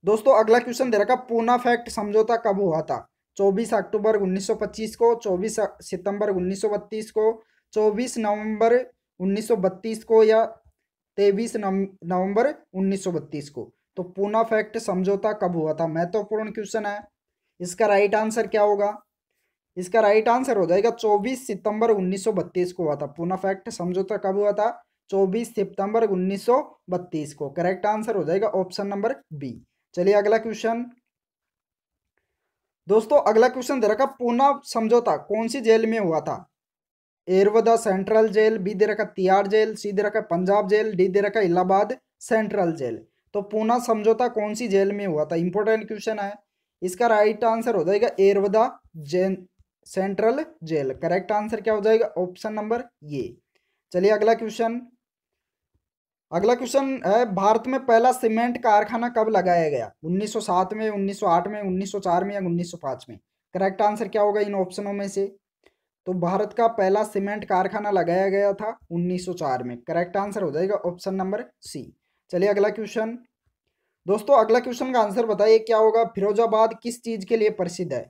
दोस्तों अगला क्वेश्चन दे रखा पूना फैक्ट समझौता कब हुआ था 24 अक्टूबर 1925 को 24 सितंबर 1932 को 24 नवंबर 1932 को या 23 नवंबर 1932 को तो पूना फैक्ट समझौता कब हुआ था महत्वपूर्ण क्वेश्चन है इसका राइट आंसर क्या होगा इसका राइट आंसर हो जाएगा 24 सितंबर 1932 को हुआ था पूना फैक्ट समझौता कब हुआ था 24 सितंबर 1932 को करेक्ट आंसर हो जाएगा ऑप्शन नंबर बी चलिए अगला क्वेश्चन दोस्तों अगला क्वेश्चन दे रखा पूना समझौता कौन सी जेल में हुआ था एरवदा सेंट्रल जेल बी दे रखा तिहाड़ जेल सी दे रखा पंजाब जेल डी दे रखा इलाहाबाद सेंट्रल जेल तो पूना समझौता कौन सी जेल में हुआ था इंपॉर्टेंट क्वेश्चन है इसका राइट आंसर हो जाएगा Yerwada jail central jail correct answer क्या हो जाएगा ऑप्शन नंबर ये चलिए अगला क्वेश्चन अगला क्वेश्चन है भारत में पहला सीमेंट कारखाना कब लगाया गया 1907 में 1908 में 1904 में या 1905 में करेक्ट आंसर क्या होगा इन ऑप्शनों में से तो भारत का पहला सीमेंट कारखाना लगाया गया था 1904 में करेक्ट आंसर हो जाएगा ऑप्शन नंबर सी चलिए अगला क्वेश्चन दोस्तों अगला क्वेश्चन का आंसर बताइए क्या होगा फिरोजाबाद किस चीज़ के लिए प्रसिद्ध है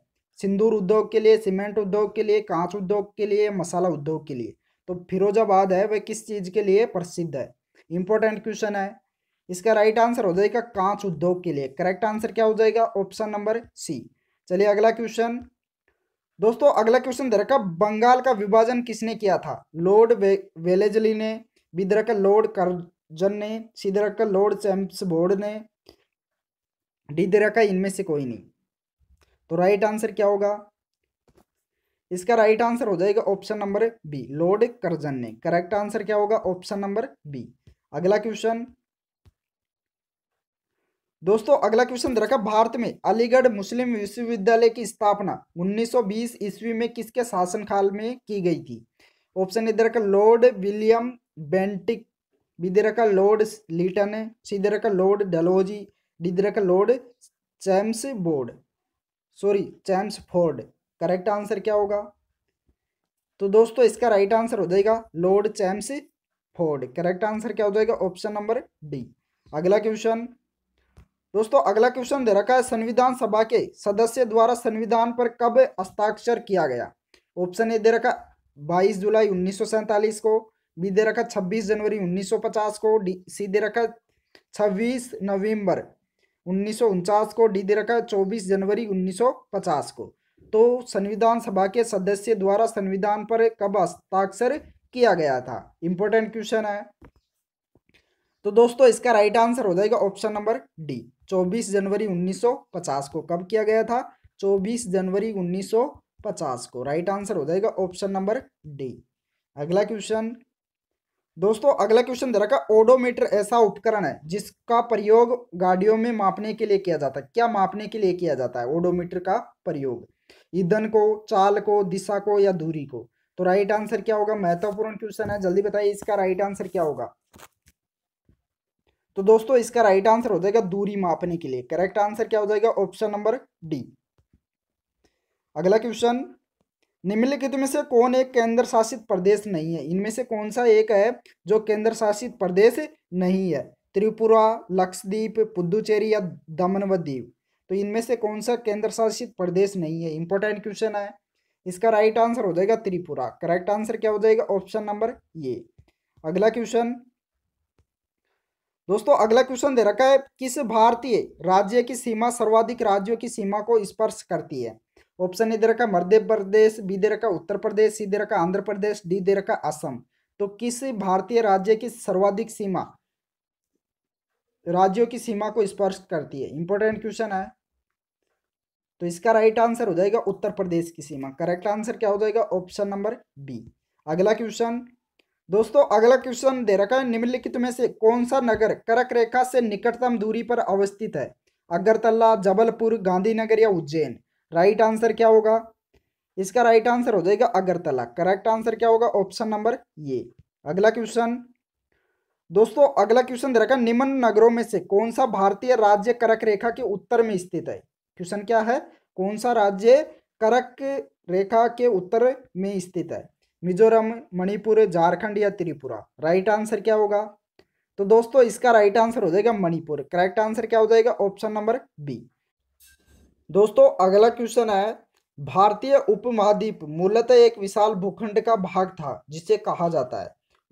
सिंदूर उद्योग के लिए सीमेंट उद्योग के लिए कांच उद्योग के लिए मसाला उद्योग के लिए तो फिरोजाबाद है वह किस चीज़ के लिए प्रसिद्ध है इंपॉर्टेंट क्वेश्चन है इसका राइट आंसर हो जाएगा कांच उद्योग के लिए करेक्ट आंसर क्या हो जाएगा ऑप्शन नंबर सी चलिए अगला क्वेश्चन दोस्तों अगला क्वेश्चन दे रखा बंगाल का विभाजन किसने किया था लोर्ड वेलेजली ने विद्रा का लॉर्ड कर्जन ने सीधरा का लॉर्ड चैम्प्स बोर्ड ने डिदरा का इनमें से कोई नहीं तो राइट आंसर क्या होगा इसका राइट आंसर हो जाएगा option number B Lord Curzon ने करेक्ट आंसर क्या होगा ऑप्शन नंबर बी अगला क्वेश्चन दोस्तों अगला क्वेश्चन रखा भारत में अलीगढ़ मुस्लिम विश्वविद्यालय की स्थापना 1920 ईस्वी में किसके शासनकाल में की गई थी ऑप्शन इधर का लॉर्ड विलियम बेंटिक बीधर का लॉर्ड लिटन सीधर का लॉर्ड डलोजी डिधर का Lord Chelms board sorry Chelmsford correct answer क्या होगा तो दोस्तों इसका राइट आंसर हो जाएगा Lord Chelmsford correct answer क्या हो जाएगा ऑप्शन नंबर डी अगला क्वेश्चन दोस्तों अगला क्वेश्चन दे रखा है संविधान सभा के सदस्य द्वारा संविधान पर कब हस्ताक्षर किया गया ऑप्शन ए दे रखा बाईस जुलाई उन्नीस को बी दे रखा छब्बीस जनवरी 1950 को डी सी दे रखा छब्बीस नवंबर उन्नीस को डी दे रखा चौबीस जनवरी 1950 को तो संविधान सभा के सदस्य द्वारा संविधान पर कब हस्ताक्षर किया गया था इंपॉर्टेंट क्वेश्चन है तो दोस्तों इसका राइट आंसर हो जाएगा ऑप्शन नंबर डी 24 जनवरी 1950 को कब किया गया था 24 जनवरी 1950 को राइट आंसर हो जाएगा ऑप्शन नंबर डी अगला क्वेश्चन दोस्तों अगला क्वेश्चन दे रखा ओडोमीटर ऐसा उपकरण है जिसका प्रयोग गाड़ियों में मापने के लिए किया जाता है क्या मापने के लिए किया जाता है ओडोमीटर का प्रयोग ईंधन को चाल को दिशा को या दूरी को तो राइट आंसर क्या होगा महत्वपूर्ण क्वेश्चन है जल्दी बताइए इसका राइट आंसर क्या होगा तो दोस्तों इसका राइट आंसर हो जाएगा दूरी मापने के लिए करेक्ट आंसर क्या हो जाएगा ऑप्शन नंबर डी अगला क्वेश्चन निम्नलिखित में से कौन एक केंद्र शासित प्रदेश नहीं है इनमें से कौन सा एक है जो केंद्र शासित प्रदेश नहीं है त्रिपुरा लक्षद्वीप पुदुचेरी या दमन व द्वीप तो इनमें से कौन सा केंद्र शासित प्रदेश नहीं है इंपॉर्टेंट क्वेश्चन है इसका राइट आंसर हो जाएगा त्रिपुरा करेक्ट आंसर क्या हो जाएगा ऑप्शन नंबर ये अगला क्वेश्चन दोस्तों अगला क्वेश्चन दे रखा है किस भारतीय राज्य की सीमा सर्वाधिक राज्यों की सीमा को स्पर्श करती है ऑप्शन ए दे रखा मध्य प्रदेश बी दे रखा उत्तर प्रदेश सी दे रखा आंध्र प्रदेश डी दे रखा असम तो किस भारतीय राज्य की सर्वाधिक सीमा राज्यों की सीमा को स्पर्श करती है इंपॉर्टेंट क्वेश्चन है तो इसका राइट आंसर हो जाएगा उत्तर प्रदेश की सीमा करेक्ट आंसर क्या हो जाएगा ऑप्शन नंबर बी अगला क्वेश्चन दोस्तों अगला क्वेश्चन दे रखा है निम्नलिखित में से कौन सा नगर करक रेखा से निकटतम दूरी पर अवस्थित है अगरतला जबलपुर गांधीनगर या उज्जैन राइट आंसर क्या होगा इसका राइट आंसर हो जाएगा अगरतला करेक्ट आंसर क्या होगा ऑप्शन नंबर ये अगला क्वेश्चन दोस्तों अगला क्वेश्चन दे रखा है निम्न नगरों में से कौन सा भारतीय राज्य करक रेखा के उत्तर में स्थित है क्वेश्चन क्या है कौन सा राज्य करक रेखा के उत्तर में स्थित है मिजोरम मणिपुर झारखंड या त्रिपुरा राइट आंसर क्या होगा तो दोस्तों इसका राइट आंसर हो जाएगा मणिपुर करेक्ट आंसर क्या हो जाएगा ऑप्शन नंबर बी दोस्तों अगला क्वेश्चन है भारतीय उपमहाद्वीप मूलतः एक विशाल भूखंड का भाग था जिसे कहा जाता है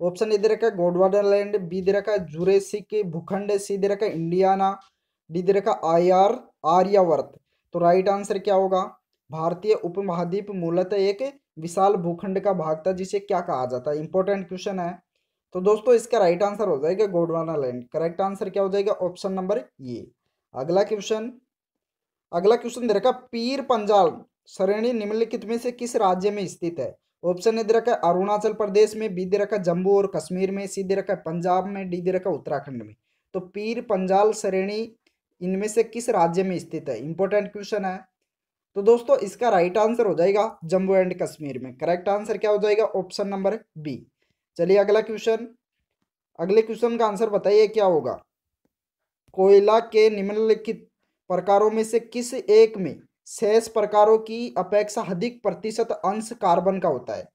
ऑप्शन ए दे रखा है गोडवाडरलैंड बी दे रखा है जुरेसिक भूखंड सी दे रखा है इंडियाना डी दे रखा आई आर आर्यावर्त तो राइट आंसर क्या होगा भारतीय उपमहाद्वीप मूलतः एक विशाल भूखंड का भाग था जिसे क्या कहा जाता है इंपॉर्टेंट क्वेश्चन है तो दोस्तों इसका राइट आंसर हो जाएगा गोडवाना लैंड करेक्ट आंसर क्या हो जाएगा ऑप्शन नंबर ये अगला क्वेश्चन अगला क्वेश्चन दे रखा पीर पंजाल श्रेणी निम्नलिखित में से किस राज्य में स्थित है ऑप्शन ने दे रखा है अरुणाचल प्रदेश में बी दे रखा जम्मू और कश्मीर में सी दे रखा है पंजाब में डी दे रखा उत्तराखंड में तो पीर पंजाल श्रेणी इनमें से किस राज्य में स्थित है इंपॉर्टेंट क्वेश्चन है तो दोस्तों इसका राइट आंसर हो जाएगा जम्मू एंड कश्मीर में करेक्ट आंसर क्या हो जाएगा ऑप्शन नंबर बी चलिए अगला क्वेश्चन अगले क्वेश्चन का आंसर बताइए क्या होगा कोयला के निम्नलिखित प्रकारों में से किस एक में शेष प्रकारों की अपेक्षा अधिक प्रतिशत अंश कार्बन का होता है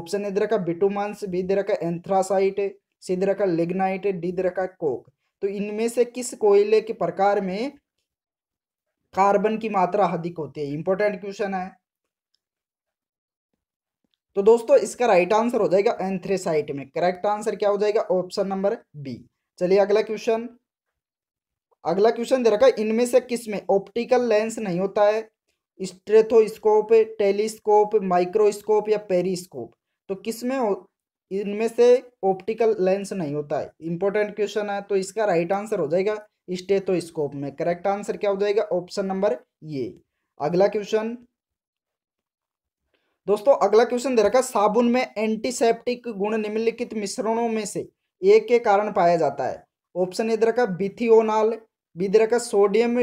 ऑप्शन इधर का रखा बिटुमांस बी दे रखा एंथ्रासाइट सी दे रखा लिग्नाइट डी दे रखा कोक तो इनमें से किस कोयले के प्रकार में कार्बन की मात्रा अधिक होती है इंपॉर्टेंट क्वेश्चन है तो दोस्तों इसका राइट आंसर हो जाएगा एंथ्रेसाइट में करेक्ट आंसर क्या हो जाएगा ऑप्शन नंबर बी चलिए अगला क्वेश्चन अगला क्वेश्चन दे रखा है इनमें से किस में ऑप्टिकल लेंस नहीं होता है स्ट्रेथोस्कोप टेलीस्कोप माइक्रोस्कोप या पेरीस्कोप तो किस में इनमें से ऑप्टिकल लेंस नहीं होता है इंपॉर्टेंट क्वेश्चन है तो इसका राइट आंसर हो जाएगा स्टेथोस्कोप तो में करेक्ट आंसर क्या हो जाएगा ऑप्शन नंबर ये अगला क्वेश्चन दोस्तों अगला क्वेश्चन दे रखा साबुन में एंटीसेप्टिक गुण निम्नलिखित मिश्रणों में से एक के कारण पाया जाता है ऑप्शन ए दे रखा बिथियोनाल बी दे रखा sodium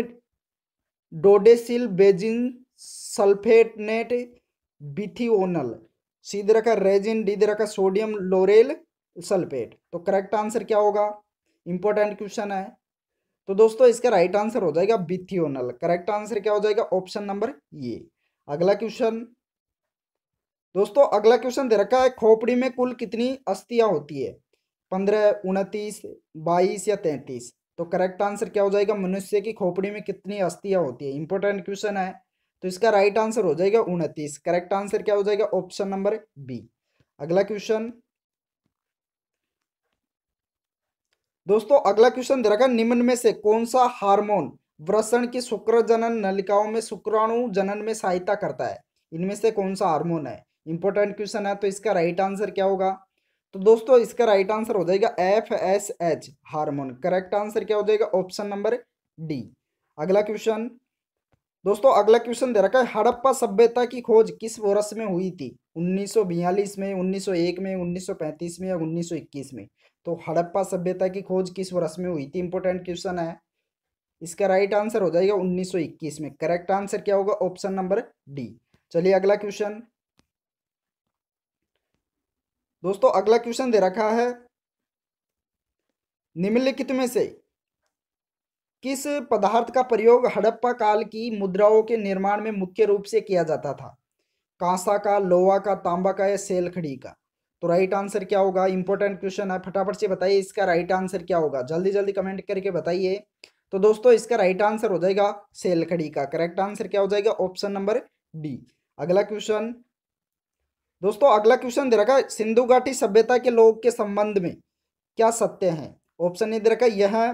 dodecyl benzene sulphonate bithionol C दे रखा रेजिन डी दे रखा सोडियम लोरेल सल्फेट तो करेक्ट आंसर क्या होगा इंपॉर्टेंट क्वेश्चन है तो दोस्तों इसका राइट आंसर हो जाएगा बिथियोनल करेक्ट आंसर क्या हो जाएगा ऑप्शन नंबर ये अगला क्वेश्चन दोस्तों अगला क्वेश्चन दे रखा है खोपड़ी में कुल कितनी अस्थियां होती है पंद्रह उनतीस बाईस या तैंतीस तो करेक्ट आंसर क्या हो जाएगा मनुष्य की खोपड़ी में कितनी अस्थियां होती है इंपॉर्टेंट क्वेश्चन है तो इसका राइट आंसर हो जाएगा उनतीस करेक्ट आंसर क्या हो जाएगा ऑप्शन नंबर बी अगला क्वेश्चन दोस्तों अगला क्वेश्चन दे रखा है निम्न में से कौन सा हार्मोन वृषण की शुक्र जनन नलिकाओं में शुक्राणु जनन में सहायता करता है इनमें से कौन सा हार्मोन है इंपॉर्टेंट क्वेश्चन है तो इसका राइट आंसर क्या होगा तो दोस्तों इसका राइट आंसर हो जाएगा F S H hormone correct answer क्या हो जाएगा ऑप्शन नंबर डी अगला क्वेश्चन दोस्तों अगला क्वेश्चन दे रखा है हड़प्पा सभ्यता की खोज किस वर्ष में हुई थी 1942 में 1901 में 1935 में या 1921 में तो हड़प्पा सभ्यता की खोज किस वर्ष में हुई थी इंपॉर्टेंट क्वेश्चन है इसका राइट आंसर हो जाएगा 1921 में करेक्ट आंसर क्या होगा ऑप्शन नंबर डी चलिए अगला क्वेश्चन दोस्तों अगला क्वेश्चन दे रखा है निम्नलिखित में से किस पदार्थ का प्रयोग हड़प्पा काल की मुद्राओं के निर्माण में मुख्य रूप से किया जाता था कांसा का लोहा का तांबा का या सेलखड़ी का तो राइट आंसर क्या होगा इंपॉर्टेंट क्वेश्चन है फटाफट से बताइए इसका राइट आंसर क्या होगा जल्दी जल्दी कमेंट करके बताइए तो दोस्तों इसका राइट आंसर हो जाएगा सेल खड़ी का करेक्ट आंसर क्या हो जाएगा ऑप्शन नंबर डी अगला क्वेश्चन दोस्तों अगला क्वेश्चन दे रखा है सिंधु घाटी सभ्यता के लोग के संबंध में क्या सत्य है ऑप्शन ए दे रखा है यह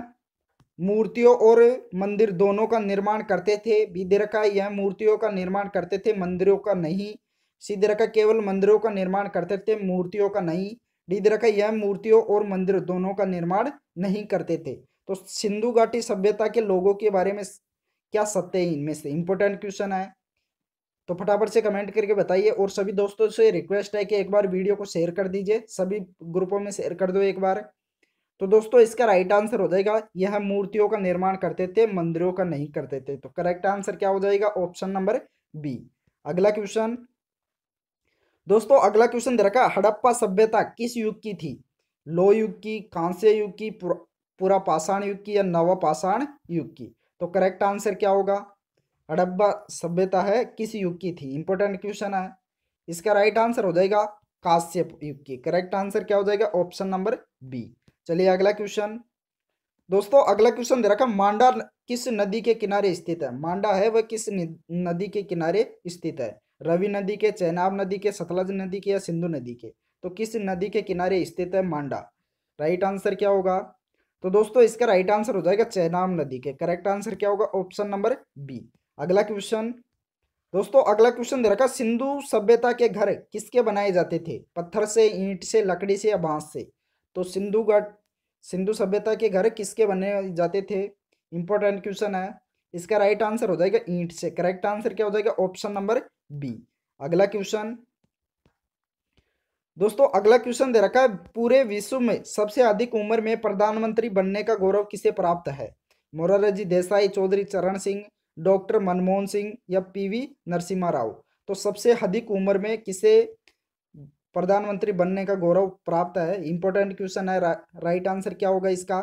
मूर्तियों और मंदिर दोनों का निर्माण करते थे बी दे रखा है यह मूर्तियों का निर्माण करते थे मंदिरों का नहीं सीधे रखा केवल मंदिरों का निर्माण करते थे मूर्तियों का नहीं सीधे रेखा यह मूर्तियों और मंदिर दोनों का निर्माण नहीं करते थे तो सिंधु घाटी सभ्यता के लोगों के बारे में क्या सत्य है इनमें से इंपॉर्टेंट क्वेश्चन है तो फटाफट से कमेंट करके बताइए और सभी दोस्तों से रिक्वेस्ट है कि एक बार वीडियो को शेयर कर दीजिए सभी ग्रुपों में शेयर कर दो एक बार तो दोस्तों इसका राइट आंसर हो जाएगा यह मूर्तियों का निर्माण करते थे मंदिरों का नहीं करते थे तो करेक्ट आंसर क्या हो जाएगा ऑप्शन नंबर बी अगला क्वेश्चन दोस्तों अगला क्वेश्चन दे रखा हड़प्पा सभ्यता किस युग की थी लो युग की कांस्य युग की पूरा पाषाण युग की या पाषाण युग की तो करेक्ट आंसर क्या होगा हड़प्पा सभ्यता है किस युग की थी इंपॉर्टेंट क्वेश्चन है इसका राइट आंसर हो जाएगा कांस्य युग की करेक्ट आंसर क्या हो जाएगा ऑप्शन नंबर बी चलिए अगला क्वेश्चन दोस्तों अगला क्वेश्चन दे रखा मांडा किस नदी के किनारे स्थित है मांडा है वह किस नदी के किनारे स्थित है रवि नदी के चेनाब नदी के सतलज नदी के या सिंधु नदी के तो किस नदी के किनारे स्थित है मांडा राइट आंसर क्या होगा तो दोस्तों इसका राइट आंसर हो जाएगा चेनाब नदी के करेक्ट आंसर क्या होगा ऑप्शन नंबर बी अगला क्वेश्चन दोस्तों अगला क्वेश्चन दे रखा सिंधु सभ्यता के घर किसके बनाए जाते थे पत्थर से ईंट से लकड़ी से या बांस से तो सिंधु सिंधु सभ्यता के घर किसके बने जाते थे इंपॉर्टेंट क्वेश्चन है इसका राइट आंसर हो जाएगा ईंट से करेक्ट आंसर क्या हो जाएगा ऑप्शन नंबर बी अगला क्वेश्चन दोस्तों अगला क्वेश्चन दे रखा है पूरे विश्व में सबसे अधिक उम्र में प्रधानमंत्री बनने का गौरव किसे प्राप्त है मोरारजी देसाई चौधरी चरण सिंह डॉक्टर मनमोहन सिंह या पीवी नरसिम्हा राव तो सबसे अधिक उम्र में किसे प्रधानमंत्री बनने का गौरव प्राप्त है इंपॉर्टेंट क्वेश्चन है रा, राइट आंसर क्या होगा इसका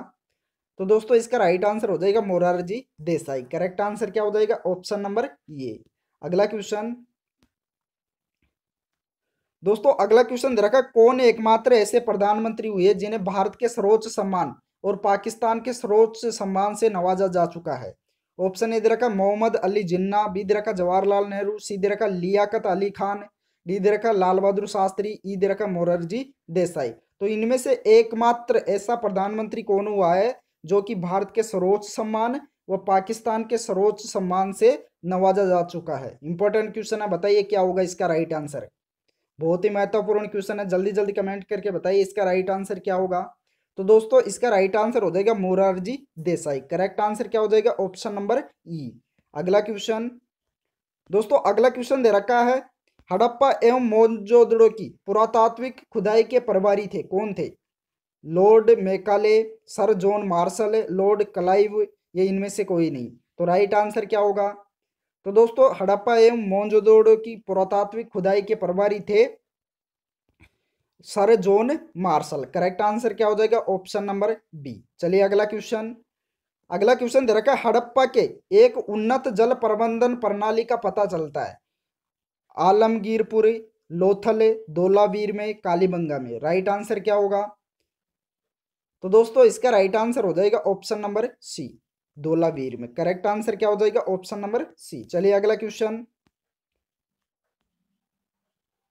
तो दोस्तों इसका राइट आंसर हो जाएगा मोरारजी देसाई करेक्ट आंसर क्या हो जाएगा ऑप्शन नंबर ये अगला क्वेश्चन दोस्तों अगला क्वेश्चन दे रखा कौन एकमात्र ऐसे प्रधानमंत्री हुए जिन्हें भारत के सर्वोच्च सम्मान और पाकिस्तान के सर्वोच्च सम्मान से नवाजा जा चुका है ऑप्शन ए दे रखा मोहम्मद अली जिन्ना बी दे रखा जवाहरलाल नेहरू सी दे रखा लियाकत अली खान डी दे रखा लाल बहादुर शास्त्री ई e दे रखा मोरारजी देसाई तो इनमें से एकमात्र ऐसा प्रधानमंत्री कौन हुआ है जो कि भारत के सर्वोच्च सम्मान व पाकिस्तान के सर्वोच्च सम्मान से नवाजा जा चुका है इंपॉर्टेंट क्वेश्चन है बताइए क्या होगा इसका राइट आंसर बहुत ही महत्वपूर्ण क्वेश्चन है जल्दी जल्दी कमेंट करके बताइए इसका राइट आंसर क्या होगा तो दोस्तों इसका राइट आंसर हो जाएगा मोरारजी देसाई करेक्ट आंसर क्या हो जाएगा ऑप्शन नंबर ई अगला क्वेश्चन दोस्तों अगला क्वेश्चन दे रखा है हड़प्पा एवं मोजोदड़ो की पुरातात्विक खुदाई के प्रभारी थे कौन थे Lord Macaulay Sir John Marshall Lord Clive ये इनमें से कोई नहीं तो राइट आंसर क्या होगा तो दोस्तों हड़प्पा एवं मोहनजोदड़ो की पुरातात्विक खुदाई के प्रभारी थे Sir John Marshall correct answer क्या हो जाएगा ऑप्शन नंबर बी चलिए अगला क्वेश्चन अगला क्वेश्चन दे रखा है हड़प्पा के एक उन्नत जल प्रबंधन प्रणाली का पता चलता है आलमगीरपुर लोथल दोलावीर में कालीबंगा में राइट आंसर क्या होगा तो दोस्तों इसका राइट आंसर हो जाएगा ऑप्शन नंबर सी धोलावीर में करेक्ट आंसर क्या हो जाएगा ऑप्शन नंबर सी चलिए अगला क्वेश्चन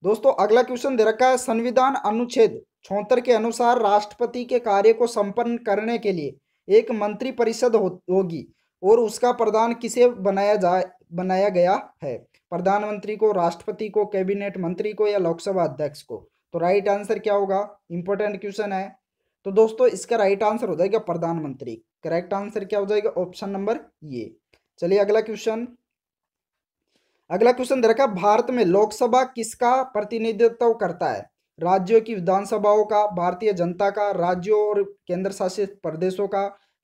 दोस्तों अगला क्वेश्चन दे रखा है संविधान अनुच्छेद छोहत्तर के अनुसार राष्ट्रपति के कार्य को संपन्न करने के लिए एक मंत्री परिषद हो, होगी और उसका प्रधान किसे बनाया जा बनाया गया है प्रधानमंत्री को राष्ट्रपति को कैबिनेट मंत्री को या लोकसभा अध्यक्ष को तो राइट आंसर क्या होगा इंपॉर्टेंट क्वेश्चन है तो दोस्तों इसका राइट आंसर हो जाएगा प्रधानमंत्री करेक्ट आंसर क्या हो जाएगा ऑप्शन नंबर ये चलिए अगला क्वेश्चन अगला क्वेश्चन दे रखा भारत में लोकसभा किसका प्रतिनिधित्व करता है राज्यों की विधानसभाओं का भारतीय जनता का राज्यों और केंद्र शासित प्रदेशों का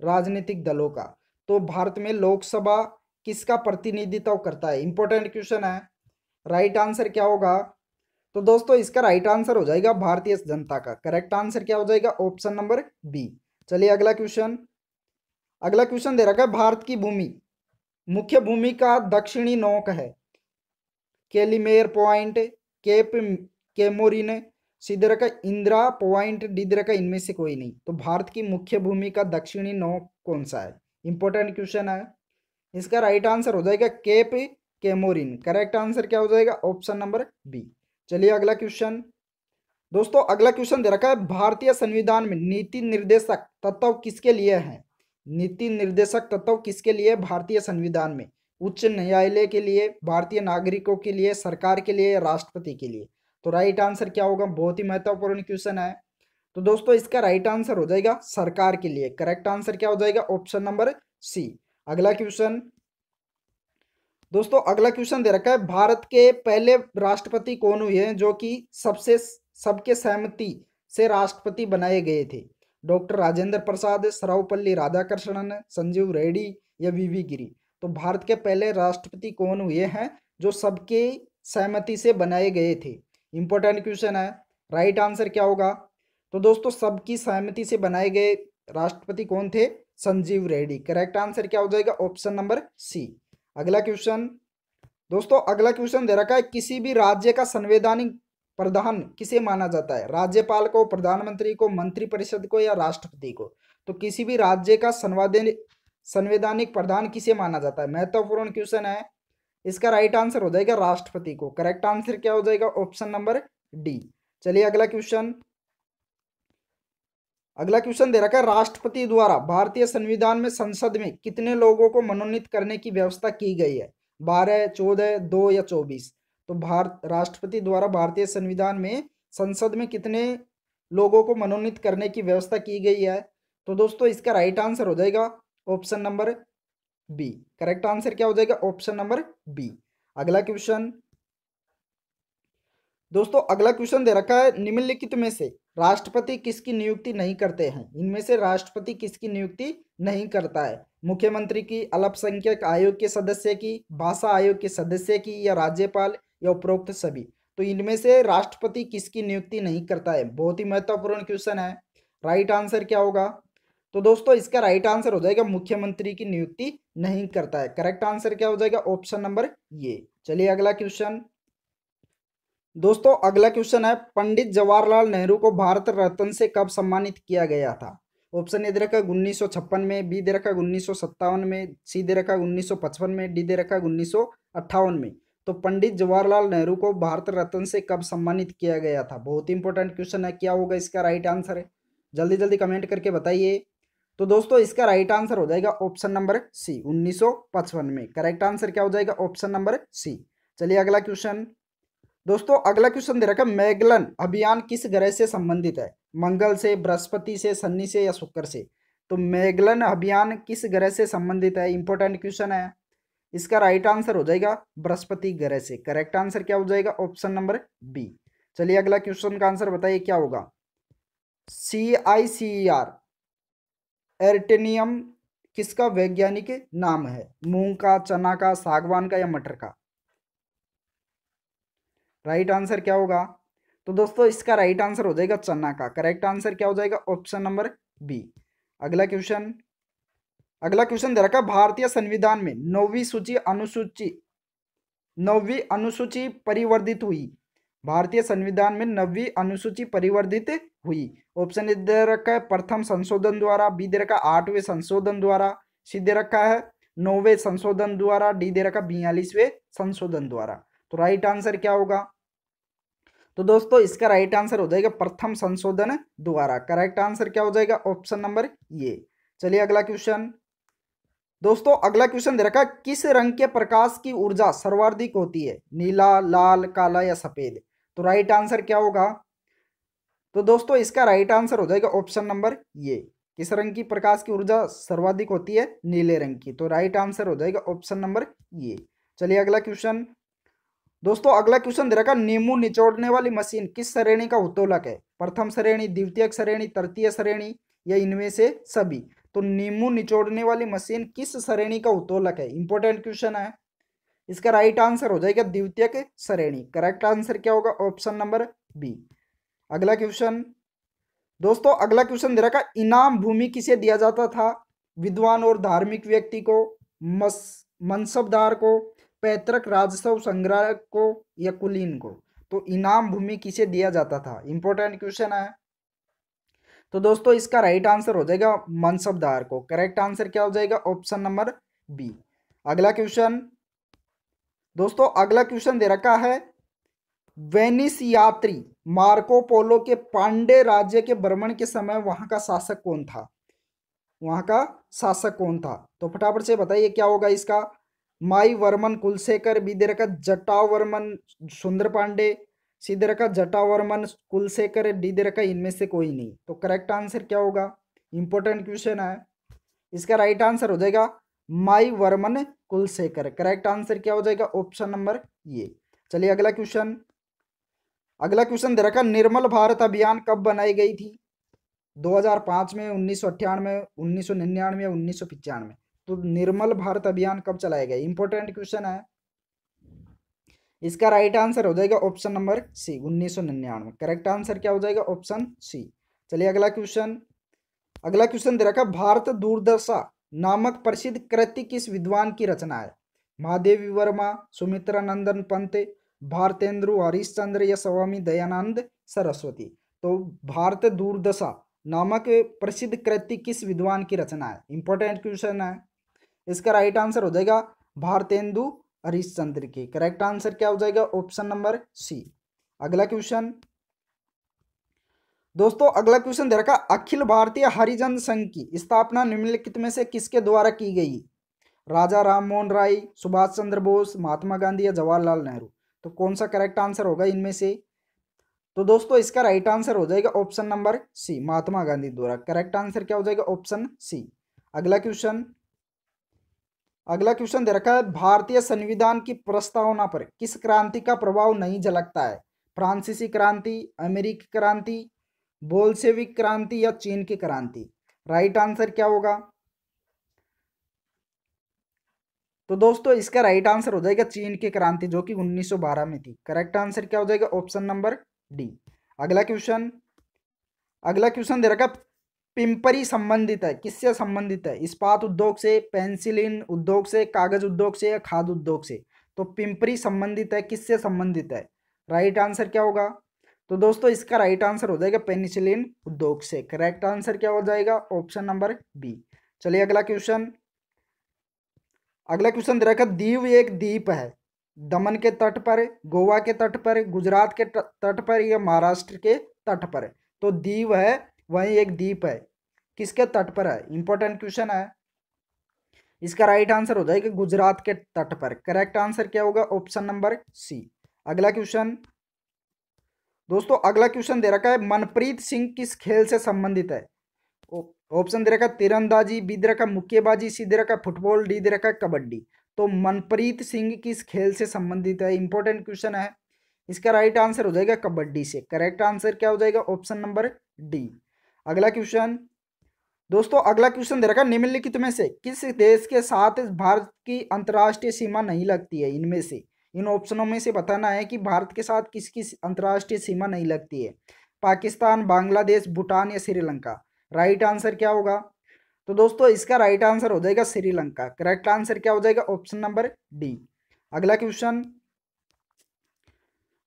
राजनीतिक दलों का तो भारत में लोकसभा किसका प्रतिनिधित्व करता है इंपॉर्टेंट क्वेश्चन है राइट आंसर क्या होगा तो दोस्तों इसका राइट आंसर हो जाएगा भारतीय जनता का करेक्ट आंसर क्या हो जाएगा ऑप्शन नंबर बी चलिए अगला क्वेश्चन अगला क्वेश्चन दे रखा है भारत की भूमि मुख्य भूमि का दक्षिणी नोक है केलीमेर पॉइंट केप केमोरिन सीधे रखा इंदिरा पॉइंट डीधे रखा इनमें से कोई नहीं तो भारत की मुख्य भूमि का दक्षिणी नोक कौन सा है इंपॉर्टेंट क्वेश्चन है इसका राइट आंसर हो जाएगा केप केमोरिन करेक्ट आंसर क्या हो जाएगा ऑप्शन नंबर बी चलिए अगला क्वेश्चन दोस्तों अगला क्वेश्चन दे रखा है भारतीय संविधान में नीति निर्देशक तत्व किसके लिए हैं नीति निर्देशक तत्व किसके लिए भारतीय संविधान में उच्च न्यायालय के लिए भारतीय नागरिकों के लिए सरकार के लिए राष्ट्रपति के लिए तो राइट आंसर क्या होगा बहुत ही महत्वपूर्ण क्वेश्चन है तो दोस्तों इसका राइट आंसर हो जाएगा सरकार के लिए करेक्ट आंसर क्या हो जाएगा ऑप्शन नंबर सी अगला क्वेश्चन दोस्तों अगला क्वेश्चन दे रखा है भारत के पहले राष्ट्रपति कौन हुए हैं जो कि सबसे सबके सहमति से राष्ट्रपति बनाए गए थे डॉक्टर राजेंद्र प्रसाद सरावपल्ली राधाकृष्णन संजीव रेड्डी या वीवी गिरी तो भारत के पहले राष्ट्रपति कौन हुए हैं जो सबके सहमति से बनाए गए थे इंपॉर्टेंट क्वेश्चन है राइट आंसर क्या होगा तो दोस्तों सबकी सहमति से बनाए गए राष्ट्रपति कौन थे संजीव रेड्डी करेक्ट आंसर क्या हो जाएगा ऑप्शन नंबर सी अगला क्वेश्चन दोस्तों अगला क्वेश्चन दे रखा है किसी भी राज्य का संवैधानिक प्रधान किसे माना जाता है राज्यपाल को प्रधानमंत्री को मंत्रिपरिषद को या राष्ट्रपति को तो किसी भी राज्य का संवैधानिक प्रधान किसे माना जाता है महत्वपूर्ण क्वेश्चन है इसका राइट आंसर हो जाएगा राष्ट्रपति को करेक्ट आंसर क्या हो जाएगा ऑप्शन नंबर डी चलिए अगला क्वेश्चन अगला क्वेश्चन दे रखा है राष्ट्रपति द्वारा भारतीय संविधान में संसद में कितने लोगों को मनोनीत करने की व्यवस्था की गई है बारह चौदह दो या चौबीस तो भारत राष्ट्रपति द्वारा भारतीय संविधान में संसद में कितने लोगों को मनोनीत करने की व्यवस्था की गई है तो दोस्तों इसका राइट आंसर हो जाएगा option number B correct answer क्या हो जाएगा ऑप्शन नंबर बी अगला क्वेश्चन दोस्तों अगला क्वेश्चन दे रखा है निम्नलिखित में से राष्ट्रपति किसकी नियुक्ति नहीं करते हैं इनमें से राष्ट्रपति किसकी नियुक्ति नहीं करता है मुख्यमंत्री की अल्पसंख्यक आयोग के सदस्य की भाषा आयोग के सदस्य की या राज्यपाल या उपरोक्त सभी तो इनमें से राष्ट्रपति किसकी नियुक्ति नहीं करता है बहुत ही महत्वपूर्ण क्वेश्चन है राइट आंसर क्या होगा तो दोस्तों इसका राइट आंसर हो जाएगा मुख्यमंत्री की नियुक्ति नहीं करता है करेक्ट आंसर क्या हो जाएगा ऑप्शन नंबर ये चलिए अगला क्वेश्चन दोस्तों अगला क्वेश्चन है पंडित जवाहरलाल नेहरू को भारत रत्न से कब सम्मानित किया गया था ऑप्शन ए दे रखा उन्नीस में बी दे रखा उन्नीस में सी दे रखा उन्नीस में डी दे रखा उन्नीस में तो पंडित जवाहरलाल नेहरू को भारत रत्न से कब सम्मानित किया गया था बहुत ही इंपॉर्टेंट क्वेश्चन है क्या होगा इसका राइट आंसर है जल्दी जल्दी कमेंट करके बताइए तो दोस्तों इसका राइट आंसर हो जाएगा ऑप्शन नंबर सी 1955 में करेक्ट आंसर क्या हो जाएगा ऑप्शन नंबर सी चलिए अगला क्वेश्चन दोस्तों अगला क्वेश्चन दे रखा है मैगलन अभियान किस ग्रह से संबंधित है मंगल से बृहस्पति से शनि से या शुक्र से तो मैगलन अभियान किस ग्रह से संबंधित है इंपॉर्टेंट क्वेश्चन है इसका राइट आंसर हो जाएगा बृहस्पति ग्रह से करेक्ट आंसर क्या हो जाएगा ऑप्शन नंबर बी चलिए अगला क्वेश्चन का आंसर बताइए क्या होगा सी आई सी आर एरटेनियम किसका वैज्ञानिक नाम है मूंग का चना का सागवान का या मटर का राइट आंसर क्या होगा तो दोस्तों इसका राइट आंसर हो जाएगा चना का करेक्ट आंसर क्या हो जाएगा ऑप्शन नंबर बी अगला क्वेश्चन अगला क्वेश्चन दे रखा भारतीय संविधान में नौवीं सूची अनुसूची नौवीं अनुसूची परिवर्तित हुई भारतीय संविधान में नवी अनुसूची परिवर्तित हुई ऑप्शन दे रखा है प्रथम संशोधन द्वारा बी दे रखा आठवें संशोधन द्वारा सी दे रखा है नौवे संशोधन द्वारा डी दे रखा बयालीसवें संशोधन द्वारा तो राइट आंसर क्या होगा तो दोस्तों इसका राइट आंसर हो जाएगा प्रथम संशोधन द्वारा करेक्ट आंसर क्या हो जाएगा ऑप्शन नंबर ये चलिए अगला क्वेश्चन दोस्तों अगला क्वेश्चन दे रखा किस रंग के प्रकाश की ऊर्जा सर्वाधिक होती है नीला लाल काला या सफेद तो राइट आंसर क्या होगा तो दोस्तों इसका राइट आंसर हो जाएगा ऑप्शन नंबर ये किस रंग की प्रकाश की ऊर्जा सर्वाधिक होती है नीले रंग की तो राइट आंसर हो जाएगा ऑप्शन नंबर ये चलिए अगला क्वेश्चन दोस्तों अगला क्वेश्चन दे रखा नींबू निचोड़ने वाली मशीन किस श्रेणी का उत्तोलक है प्रथम श्रेणी द्वितीय श्रेणी तृतीय श्रेणी या इनमें से सभी तो नींबू निचोड़ने वाली मशीन किस श्रेणी का उत्तोलक है इंपॉर्टेंट क्वेश्चन है इसका राइट आंसर हो जाएगा द्वितीय श्रेणी करेक्ट आंसर क्या होगा ऑप्शन नंबर बी अगला क्वेश्चन दोस्तों अगला क्वेश्चन दे रखा इनाम भूमि किसे दिया जाता था विद्वान और धार्मिक व्यक्ति को मस मनसबदार को पैतृक राजस्व संग्राहक को या कुलीन को तो इनाम भूमि किसे दिया जाता था इंपॉर्टेंट क्वेश्चन है तो दोस्तों इसका राइट आंसर हो जाएगा मनसबदार को करेक्ट आंसर क्या हो जाएगा ऑप्शन नंबर बी अगला क्वेश्चन दोस्तों अगला क्वेश्चन दे रखा है वेनिस यात्री मार्को पोलो के पांडे राज्य के भ्रमण के समय वहां का शासक कौन था वहां का शासक कौन था तो फटाफट से बताइए क्या होगा इसका माई वर्मन कुलशेखर भी दे रखा जटावर्मन सुंदर पांडे सी दे रखा जटावर्मन कुलशेखर डी दे रखा इनमें से कोई नहीं तो करेक्ट आंसर क्या होगा इंपॉर्टेंट क्वेश्चन है इसका राइट आंसर हो जाएगा माई वर्मन कुलशेखर करेक्ट आंसर क्या हो जाएगा ऑप्शन नंबर ये चलिए अगला क्वेश्चन अगला क्वेश्चन दे रखा निर्मल भारत अभियान कब बनाई गई थी 2005 में उन्नीस सौ अट्ठानवे उन्नीस सौ निन्यानवे उन्नीस सौ तो निर्मल भारत अभियान कब चलाया गया इंपॉर्टेंट क्वेश्चन है इसका राइट आंसर हो जाएगा ऑप्शन नंबर सी उन्नीस सौ निन्यानवे करेक्ट आंसर क्या हो जाएगा ऑप्शन सी चलिए अगला क्वेश्चन अगला क्वेश्चन दे रखा भारत दूरदर्शा नामक प्रसिद्ध कृति किस विद्वान की रचना है महादेवी वर्मा सुमित्रा नंदन पंत भारतेंद्र हरिश्चंद्र या स्वामी दयानंद सरस्वती तो भारत दूरदशा नामक प्रसिद्ध कृति किस विद्वान की रचना है इंपॉर्टेंट क्वेश्चन है इसका राइट आंसर हो जाएगा भारतेंदु हरिश्चंद्र के करेक्ट आंसर क्या हो जाएगा ऑप्शन नंबर सी अगला क्वेश्चन दोस्तों अगला क्वेश्चन दे रखा अखिल भारतीय हरिजन संघ की स्थापना निम्नलिखित में से किसके द्वारा की गई राजा राम मोहन राय सुभाष चंद्र बोस महात्मा गांधी या जवाहरलाल नेहरू तो कौन सा करेक्ट आंसर होगा इनमें से तो दोस्तों इसका राइट आंसर हो जाएगा option number C Mahatma Gandhi द्वारा करेक्ट आंसर क्या हो जाएगा ऑप्शन सी अगला क्वेश्चन अगला क्वेश्चन दे रखा है भारतीय संविधान की प्रस्तावना पर किस क्रांति का प्रभाव नहीं झलकता है फ्रांसीसी क्रांति अमेरिकी क्रांति बोल्सेविक क्रांति या चीन की क्रांति राइट आंसर क्या होगा तो दोस्तों इसका राइट आंसर हो जाएगा चीन की क्रांति जो कि 1912 में थी करेक्ट आंसर क्या हो जाएगा ऑप्शन नंबर डी अगला क्वेश्चन अगला क्वेश्चन दे रखा पिंपरी संबंधित है किससे संबंधित है इस्पात उद्योग से पेंसिलिन उद्योग से कागज उद्योग से या खाद उद्योग से तो पिंपरी संबंधित है किससे संबंधित है राइट आंसर क्या होगा तो दोस्तों इसका राइट आंसर हो जाएगा पेनिसिलिन उद्योग से करेक्ट आंसर क्या हो जाएगा ऑप्शन नंबर बी चलिए अगला क्वेश्चन अगला क्वेश्चन दे रखा दीव एक द्वीप है दमन के तट पर गोवा के तट पर गुजरात के तट पर या महाराष्ट्र के तट पर तो दीव है वही एक द्वीप है किसके तट पर है इंपॉर्टेंट क्वेश्चन है इसका राइट आंसर हो जाएगा गुजरात के तट पर करेक्ट आंसर क्या होगा ऑप्शन नंबर सी अगला क्वेश्चन दोस्तों अगला क्वेश्चन दे रखा है मनप्रीत सिंह किस खेल से संबंधित है ऑप्शन दे रखा है तीरंदाजी बी दे रखा मुक्केबाजी सी दे रखा फुटबॉल डी दे रखा कबड्डी तो मनप्रीत सिंह किस खेल से संबंधित है इंपॉर्टेंट क्वेश्चन है इसका राइट आंसर हो जाएगा कबड्डी से करेक्ट आंसर क्या हो जाएगा ऑप्शन नंबर डी अगला क्वेश्चन दोस्तों अगला क्वेश्चन दे रखा है निम्नलिखित में से किस देश के साथ भारत की अंतर्राष्ट्रीय सीमा नहीं लगती है इनमें से इन ऑप्शनों में से बताना है कि भारत के साथ किसकी अंतर्राष्ट्रीय सीमा नहीं लगती है पाकिस्तान बांग्लादेश भूटान या श्रीलंका राइट आंसर क्या होगा तो दोस्तों इसका राइट आंसर हो जाएगा श्रीलंका करेक्ट आंसर क्या हो जाएगा ऑप्शन नंबर डी अगला क्वेश्चन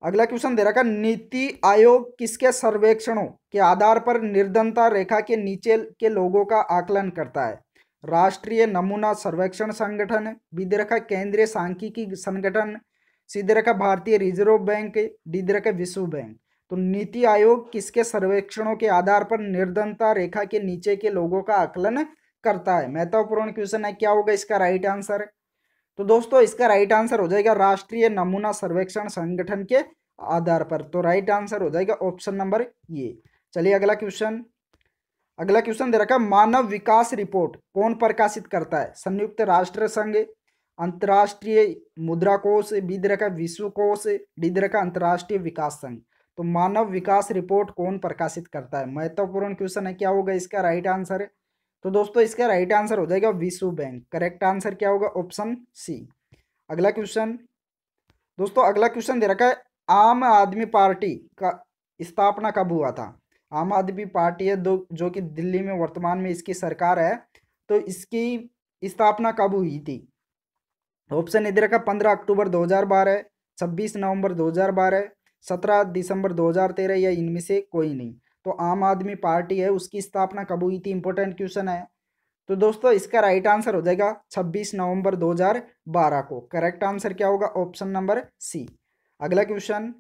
अगला क्वेश्चन दे रखा नीति आयोग किसके सर्वेक्षणों के आधार पर निर्धनता रेखा के नीचे के लोगों का आकलन करता है राष्ट्रीय नमूना सर्वेक्षण संगठन बी दे रखा केंद्रीय सांख्यिकी संगठन सी दे रखा भारतीय रिजर्व बैंक डी दे रखा विश्व बैंक तो नीति आयोग किसके सर्वेक्षणों के आधार पर निर्धनता रेखा के नीचे के लोगों का आकलन करता है महत्वपूर्ण क्वेश्चन है क्या होगा इसका राइट आंसर तो दोस्तों इसका राइट आंसर हो जाएगा राष्ट्रीय नमूना सर्वेक्षण संगठन के आधार पर तो राइट आंसर हो जाएगा ऑप्शन नंबर ये चलिए अगला क्वेश्चन अगला क्वेश्चन दे रखा है मानव विकास रिपोर्ट कौन प्रकाशित करता है संयुक्त राष्ट्र संघ अंतर्राष्ट्रीय मुद्रा कोष बी दे रखा विश्व कोष डी दे रखा अंतर्राष्ट्रीय विकास संघ तो मानव विकास रिपोर्ट कौन प्रकाशित करता है महत्वपूर्ण क्वेश्चन है क्या होगा इसका राइट आंसर है तो दोस्तों इसका राइट आंसर हो जाएगा विश्व बैंक करेक्ट आंसर क्या होगा ऑप्शन सी अगला क्वेश्चन दोस्तों अगला क्वेश्चन दे रखा है आम आदमी पार्टी का स्थापना कब हुआ था आम आदमी पार्टी है दो जो कि दिल्ली में वर्तमान में इसकी सरकार है तो इसकी स्थापना कब हुई थी ऑप्शन इधर का पंद्रह अक्टूबर दो हजार बारह छब्बीस नवंबर बारह सत्रह दिसंबर दो हजार तेरह या इनमें से कोई नहीं तो आम आदमी पार्टी है उसकी स्थापना कब हुई थी इंपॉर्टेंट क्वेश्चन है तो दोस्तों इसका राइट आंसर हो जाएगा 26 नवंबर 2012 को करेक्ट आंसर क्या होगा ऑप्शन नंबर सी अगला क्वेश्चन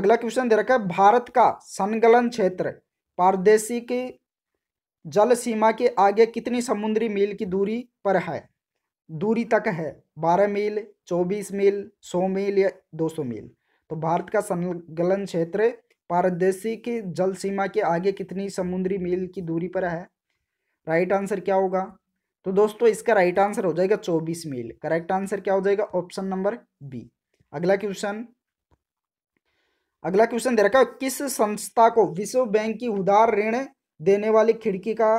अगला क्वेश्चन दे रखा है भारत का संगलन क्षेत्र पारदेशी की जल सीमा के आगे कितनी समुद्री मील की दूरी पर है दूरी तक है 12 मील 24 मील 100 मील या 200 मील तो भारत का संगलन क्षेत्र पारदेशी की जल सीमा के आगे कितनी समुद्री मील की दूरी पर है राइट आंसर क्या होगा तो दोस्तों इसका राइट आंसर हो जाएगा चौबीस मील करेक्ट आंसर क्या हो जाएगा ऑप्शन नंबर बी अगला क्वेश्चन अगला क्वेश्चन दे रखा किस संस्था को विश्व बैंक की उदार ऋण देने वाली खिड़की का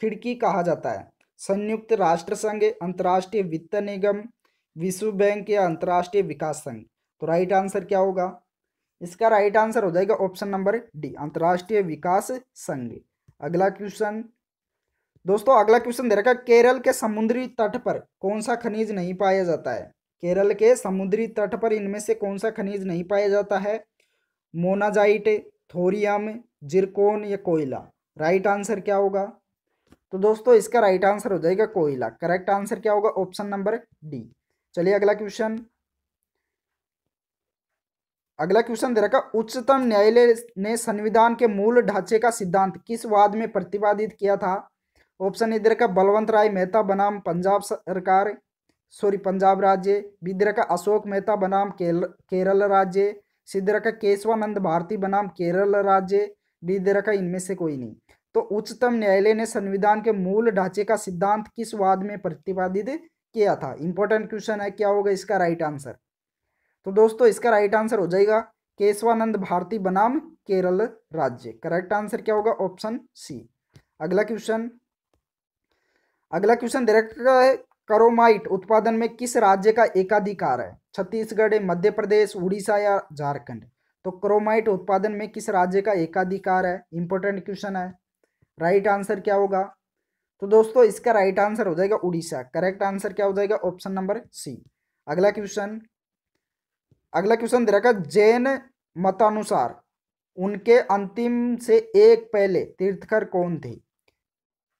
खिड़की कहा जाता है संयुक्त राष्ट्र संघ अंतर्राष्ट्रीय वित्त निगम विश्व बैंक या अंतर्राष्ट्रीय विकास संघ तो राइट आंसर क्या होगा इसका राइट आंसर हो जाएगा ऑप्शन नंबर डी अंतर्राष्ट्रीय विकास संघ अगला क्वेश्चन दोस्तों अगला क्वेश्चन दे रखा केरल के समुद्री तट पर कौन सा खनिज नहीं पाया जाता है केरल के समुद्री तट पर इनमें से कौन सा खनिज नहीं पाया जाता है मोनाजाइट थोरियम जिरकोन या कोयला राइट आंसर क्या होगा तो दोस्तों इसका राइट आंसर हो जाएगा कोयला करेक्ट आंसर क्या होगा ऑप्शन नंबर डी चलिए अगला क्वेश्चन अगला क्वेश्चन दे रखा उच्चतम न्यायालय ने संविधान के मूल ढांचे का सिद्धांत किस वाद में प्रतिपादित किया था ऑप्शन ए दे रखा बलवंत राय मेहता बनाम पंजाब सरकार सॉरी पंजाब राज्य बी दे रखा अशोक मेहता बनाम केरल केरल राज्य सी दे रखा केशवानंद भारती बनाम केरल राज्य डी दे रखा इनमें से कोई नहीं तो उच्चतम न्यायालय ने संविधान के मूल ढांचे का सिद्धांत किस वाद में प्रतिपादित किया था इंपॉर्टेंट क्वेश्चन है क्या होगा इसका राइट आंसर तो दोस्तों इसका राइट आंसर हो जाएगा केशवानंद भारती बनाम केरल राज्य करेक्ट आंसर क्या होगा ऑप्शन सी अगला क्वेश्चन अगला क्वेश्चन डायरेक्ट है करोमाइट उत्पादन में किस राज्य का एकाधिकार है छत्तीसगढ़ मध्य प्रदेश उड़ीसा या झारखंड तो क्रोमाइट उत्पादन में किस राज्य का एकाधिकार है इंपॉर्टेंट क्वेश्चन है राइट आंसर क्या होगा तो दोस्तों इसका राइट आंसर हो जाएगा उड़ीसा करेक्ट आंसर क्या हो जाएगा ऑप्शन नंबर सी अगला क्वेश्चन अगला क्वेश्चन दे रखा जैन मतानुसार उनके अंतिम से एक पहले तीर्थकर कौन थे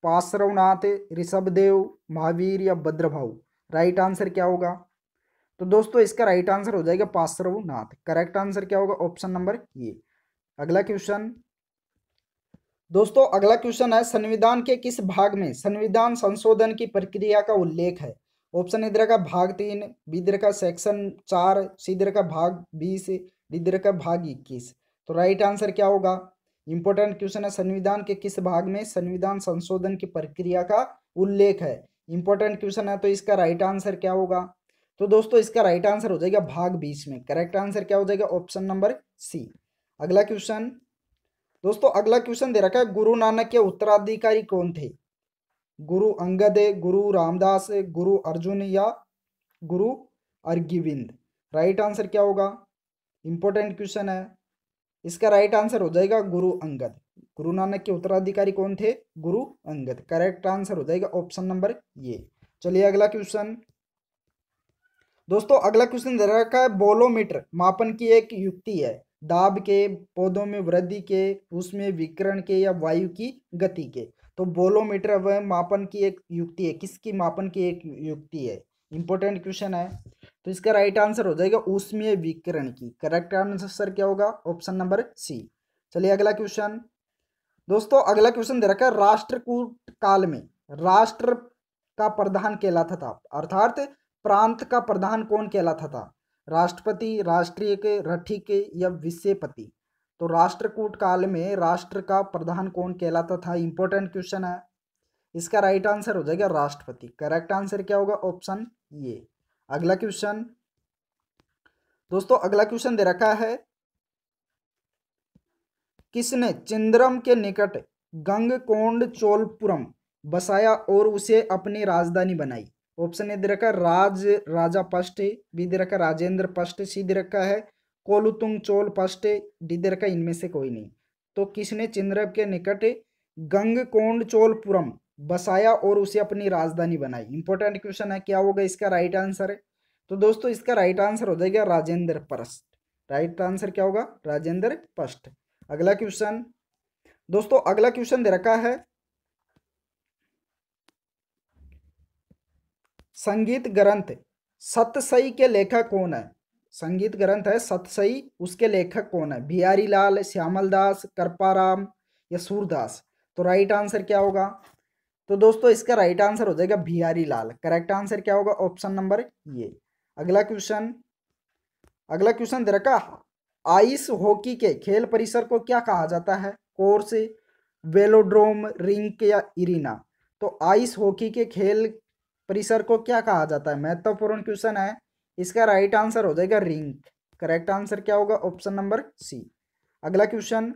पार्श्वनाथ ऋषभदेव महावीर या भद्रभा राइट आंसर क्या होगा तो दोस्तों इसका राइट आंसर हो जाएगा पार्श्वनाथ करेक्ट आंसर क्या होगा ऑप्शन नंबर ये अगला क्वेश्चन दोस्तों अगला क्वेश्चन है संविधान के किस भाग में संविधान संशोधन की प्रक्रिया का उल्लेख है ऑप्शन इधर का भाग तीन बिद्र का सेक्शन चार सीधर का भाग बीस रिद्र का भाग इक्कीस तो राइट आंसर क्या होगा इंपॉर्टेंट क्वेश्चन है संविधान के किस भाग में संविधान संशोधन की प्रक्रिया का उल्लेख है इंपॉर्टेंट क्वेश्चन है तो इसका राइट आंसर क्या होगा तो दोस्तों इसका राइट आंसर हो जाएगा भाग बीस में करेक्ट आंसर क्या हो जाएगा ऑप्शन नंबर सी अगला क्वेश्चन दोस्तों अगला क्वेश्चन दे रखा है गुरु नानक के उत्तराधिकारी कौन थे गुरु अंगद है गुरु रामदास है गुरु अर्जुन या गुरु अर्गिविंद राइट आंसर क्या होगा इंपॉर्टेंट क्वेश्चन है इसका राइट आंसर हो जाएगा गुरु अंगद गुरु नानक के उत्तराधिकारी कौन थे गुरु अंगद करेक्ट आंसर हो जाएगा ऑप्शन नंबर ये चलिए अगला क्वेश्चन दोस्तों अगला क्वेश्चन दे रखा है बोलोमीटर मापन की एक युक्ति है दाब के पौधों में वृद्धि के उसमें विकरण के या वायु की गति के तो बोलोमीटर वह मापन की एक युक्ति है किसकी मापन की एक युक्ति है इंपॉर्टेंट क्वेश्चन है तो इसका राइट आंसर हो जाएगा उष्मीय विकरण की करेक्ट आंसर क्या होगा ऑप्शन नंबर सी चलिए अगला क्वेश्चन दोस्तों अगला क्वेश्चन दे रखा है राष्ट्रकूट काल में राष्ट्र का प्रधान कहलाता था अर्थात प्रांत का प्रधान कौन कहलाता था राष्ट्रपति राष्ट्रीय के रठी के या विषयपति तो राष्ट्रकूट काल में राष्ट्र का प्रधान कौन कहलाता था इंपॉर्टेंट क्वेश्चन है इसका राइट आंसर हो जाएगा राष्ट्रपति करेक्ट आंसर क्या होगा ऑप्शन ये अगला क्वेश्चन दोस्तों अगला क्वेश्चन दे रखा है किसने चिंद्रम के निकट गंगकोंड चोलपुरम बसाया और उसे अपनी राजधानी बनाई ऑप्शन ए दे रखा है राज राजा पष्ट बी दे रखा राजेंद्र पष्ट सी दे रखा है कोलुतुंग चोल फर्स्ट डिदर का इनमें से कोई नहीं तो किसने चिंद्रब के निकट गंगकोंड चोलपुरम बसाया और उसे अपनी राजधानी बनाई इंपॉर्टेंट क्वेश्चन है क्या होगा इसका राइट आंसर है तो दोस्तों इसका राइट आंसर हो जाएगा राजेंद्र पस्ट राइट आंसर क्या होगा राजेंद्र पस्ट अगला क्वेश्चन दोस्तों अगला क्वेश्चन दे रखा है संगीत ग्रंथ सतसई के लेखक कौन है संगीत ग्रंथ है सतसई उसके लेखक कौन है बिहारी लाल श्यामल दास करपाराम या सूरदास तो राइट आंसर क्या होगा तो दोस्तों इसका राइट आंसर हो जाएगा बिहारी लाल करेक्ट आंसर क्या होगा ऑप्शन नंबर ये अगला क्वेश्चन अगला क्वेश्चन दे रखा आइस हॉकी के खेल परिसर को क्या कहा जाता है कोर्स वेलोड्रोम रिंक या इरीना तो आइस हॉकी के खेल परिसर को क्या कहा जाता है महत्वपूर्ण क्वेश्चन है इसका राइट आंसर हो जाएगा रिंग करेक्ट आंसर क्या होगा ऑप्शन नंबर सी अगला क्वेश्चन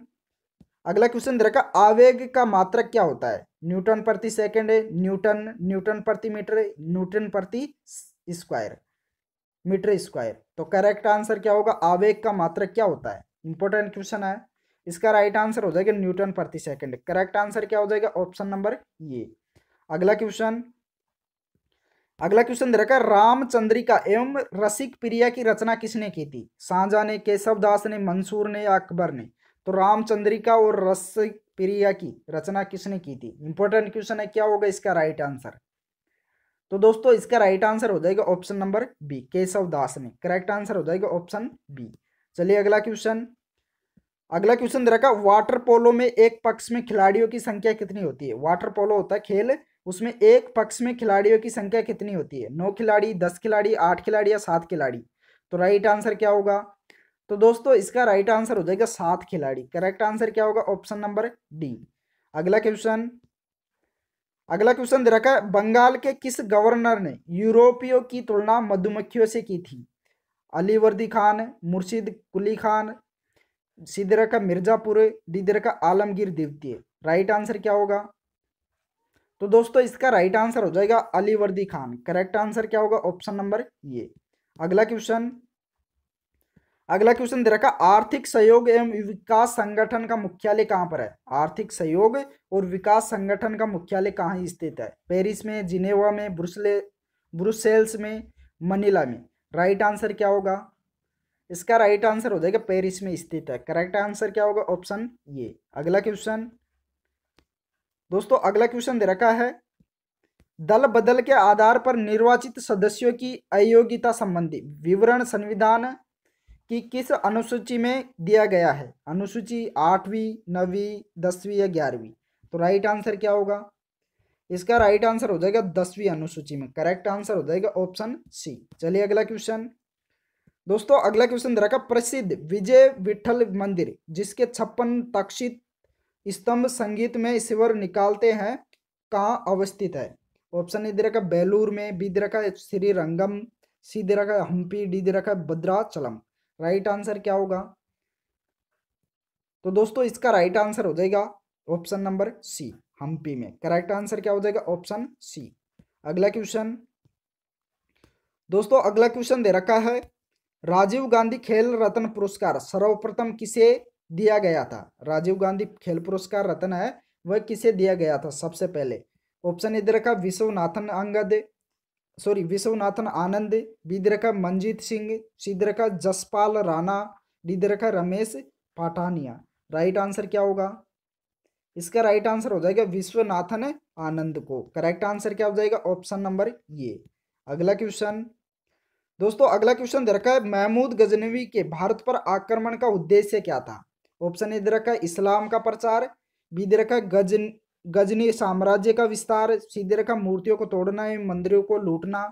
अगला क्वेश्चन रखा आवेग का मात्रक क्या होता है न्यूटन प्रति सेकंड है न्यूटन न्यूटन प्रति मीटर न्यूटन प्रति स्क्वायर मीटर स्क्वायर तो करेक्ट आंसर क्या होगा आवेग का मात्रक क्या होता है इंपॉर्टेंट क्वेश्चन है इसका राइट आंसर हो जाएगा न्यूटन प्रति सेकंड करेक्ट आंसर क्या हो जाएगा ऑप्शन नंबर ये अगला क्वेश्चन अगला क्वेश्चन दे रखा है रामचंद्रिका एवं रसिक प्रिया की रचना किसने की थी सांझा ने केशव दास ने मंसूर ने या अकबर ने तो रामचंद्रिका और रसिक प्रिया की रचना किसने की थी इंपॉर्टेंट क्वेश्चन है क्या होगा इसका राइट आंसर तो दोस्तों इसका राइट आंसर हो जाएगा option number B Keshav Das ने करेक्ट आंसर हो जाएगा ऑप्शन बी चलिए अगला क्वेश्चन अगला क्वेश्चन दे रखा वाटर पोलो में एक पक्ष में खिलाड़ियों की संख्या कितनी होती है वाटर पोलो होता है खेल उसमें एक पक्ष में खिलाड़ियों की संख्या कितनी होती है नौ खिलाड़ी दस खिलाड़ी आठ खिलाड़ी या सात खिलाड़ी तो राइट आंसर क्या होगा तो दोस्तों इसका राइट आंसर हो जाएगा सात खिलाड़ी करेक्ट आंसर क्या होगा ऑप्शन नंबर डी अगला क्वेश्चन अगला क्वेश्चन दे रखा है बंगाल के किस गवर्नर ने यूरोपियों की तुलना मधुमक्खियों से की थी अलीवर्दी खान मुर्शिद कुली खान सीधे रखा मिर्जापुर दीदे रखा आलमगीर द्वितीय राइट आंसर क्या होगा तो दोस्तों इसका राइट आंसर हो जाएगा अलीवर्दी खान करेक्ट आंसर क्या होगा ऑप्शन नंबर ये अगला क्वेश्चन अगला क्वेश्चन दे रखा आर्थिक सहयोग एवं विकास संगठन का मुख्यालय कहां पर है आर्थिक सहयोग और विकास संगठन का मुख्यालय कहां स्थित है पेरिस में जिनेवा में ब्रुसले ब्रुसेल्स में मनीला में राइट आंसर क्या होगा इसका राइट आंसर हो जाएगा पेरिस में स्थित है करेक्ट आंसर क्या होगा ऑप्शन ये अगला क्वेश्चन दोस्तों अगला क्वेश्चन दे रखा है दल बदल के आधार पर निर्वाचित सदस्यों की अयोग्यता संबंधी विवरण संविधान की किस अनुसूची में दिया गया है अनुसूची आठवीं नवी दसवीं या ग्यारहवीं तो राइट आंसर क्या होगा इसका राइट आंसर हो जाएगा दसवीं अनुसूची में करेक्ट आंसर हो जाएगा ऑप्शन सी चलिए अगला क्वेश्चन दोस्तों अगला क्वेश्चन दे रखा प्रसिद्ध विजय विठल मंदिर जिसके छप्पन तक्षित स्तंभ संगीत में स्वर निकालते हैं कहाँ अवस्थित है ऑप्शन ए दे रखा बेलूर में बी दे रखा श्री रंगम सी दे रखा हम्पी डी दे रखा भद्राचलम राइट आंसर क्या होगा तो दोस्तों इसका राइट आंसर हो जाएगा ऑप्शन नंबर सी हम्पी में करेक्ट आंसर क्या हो जाएगा ऑप्शन सी अगला क्वेश्चन दोस्तों अगला क्वेश्चन दे रखा है राजीव गांधी खेल रत्न पुरस्कार सर्वप्रथम किसे दिया गया था राजीव गांधी खेल पुरस्कार रत्न है वह किसे दिया गया था सबसे पहले ऑप्शन इधर का विश्वनाथन अंगद सॉरी विश्वनाथन आनंद बीधर का मंजीत सिंह सीधर का जसपाल राणा डीधर का रमेश पाठानिया राइट आंसर क्या होगा इसका राइट आंसर हो जाएगा विश्वनाथन आनंद को करेक्ट आंसर क्या हो जाएगा ऑप्शन नंबर ये अगला क्वेश्चन दोस्तों अगला क्वेश्चन दे रखा है महमूद गजनवी के भारत पर आक्रमण का उद्देश्य क्या था ऑप्शन ए दे रखा है इस्लाम का प्रचार बी दे रखा है गज गजनी साम्राज्य का विस्तार सी दे रखा मूर्तियों को तोड़ना एवं मंदिरों को लूटना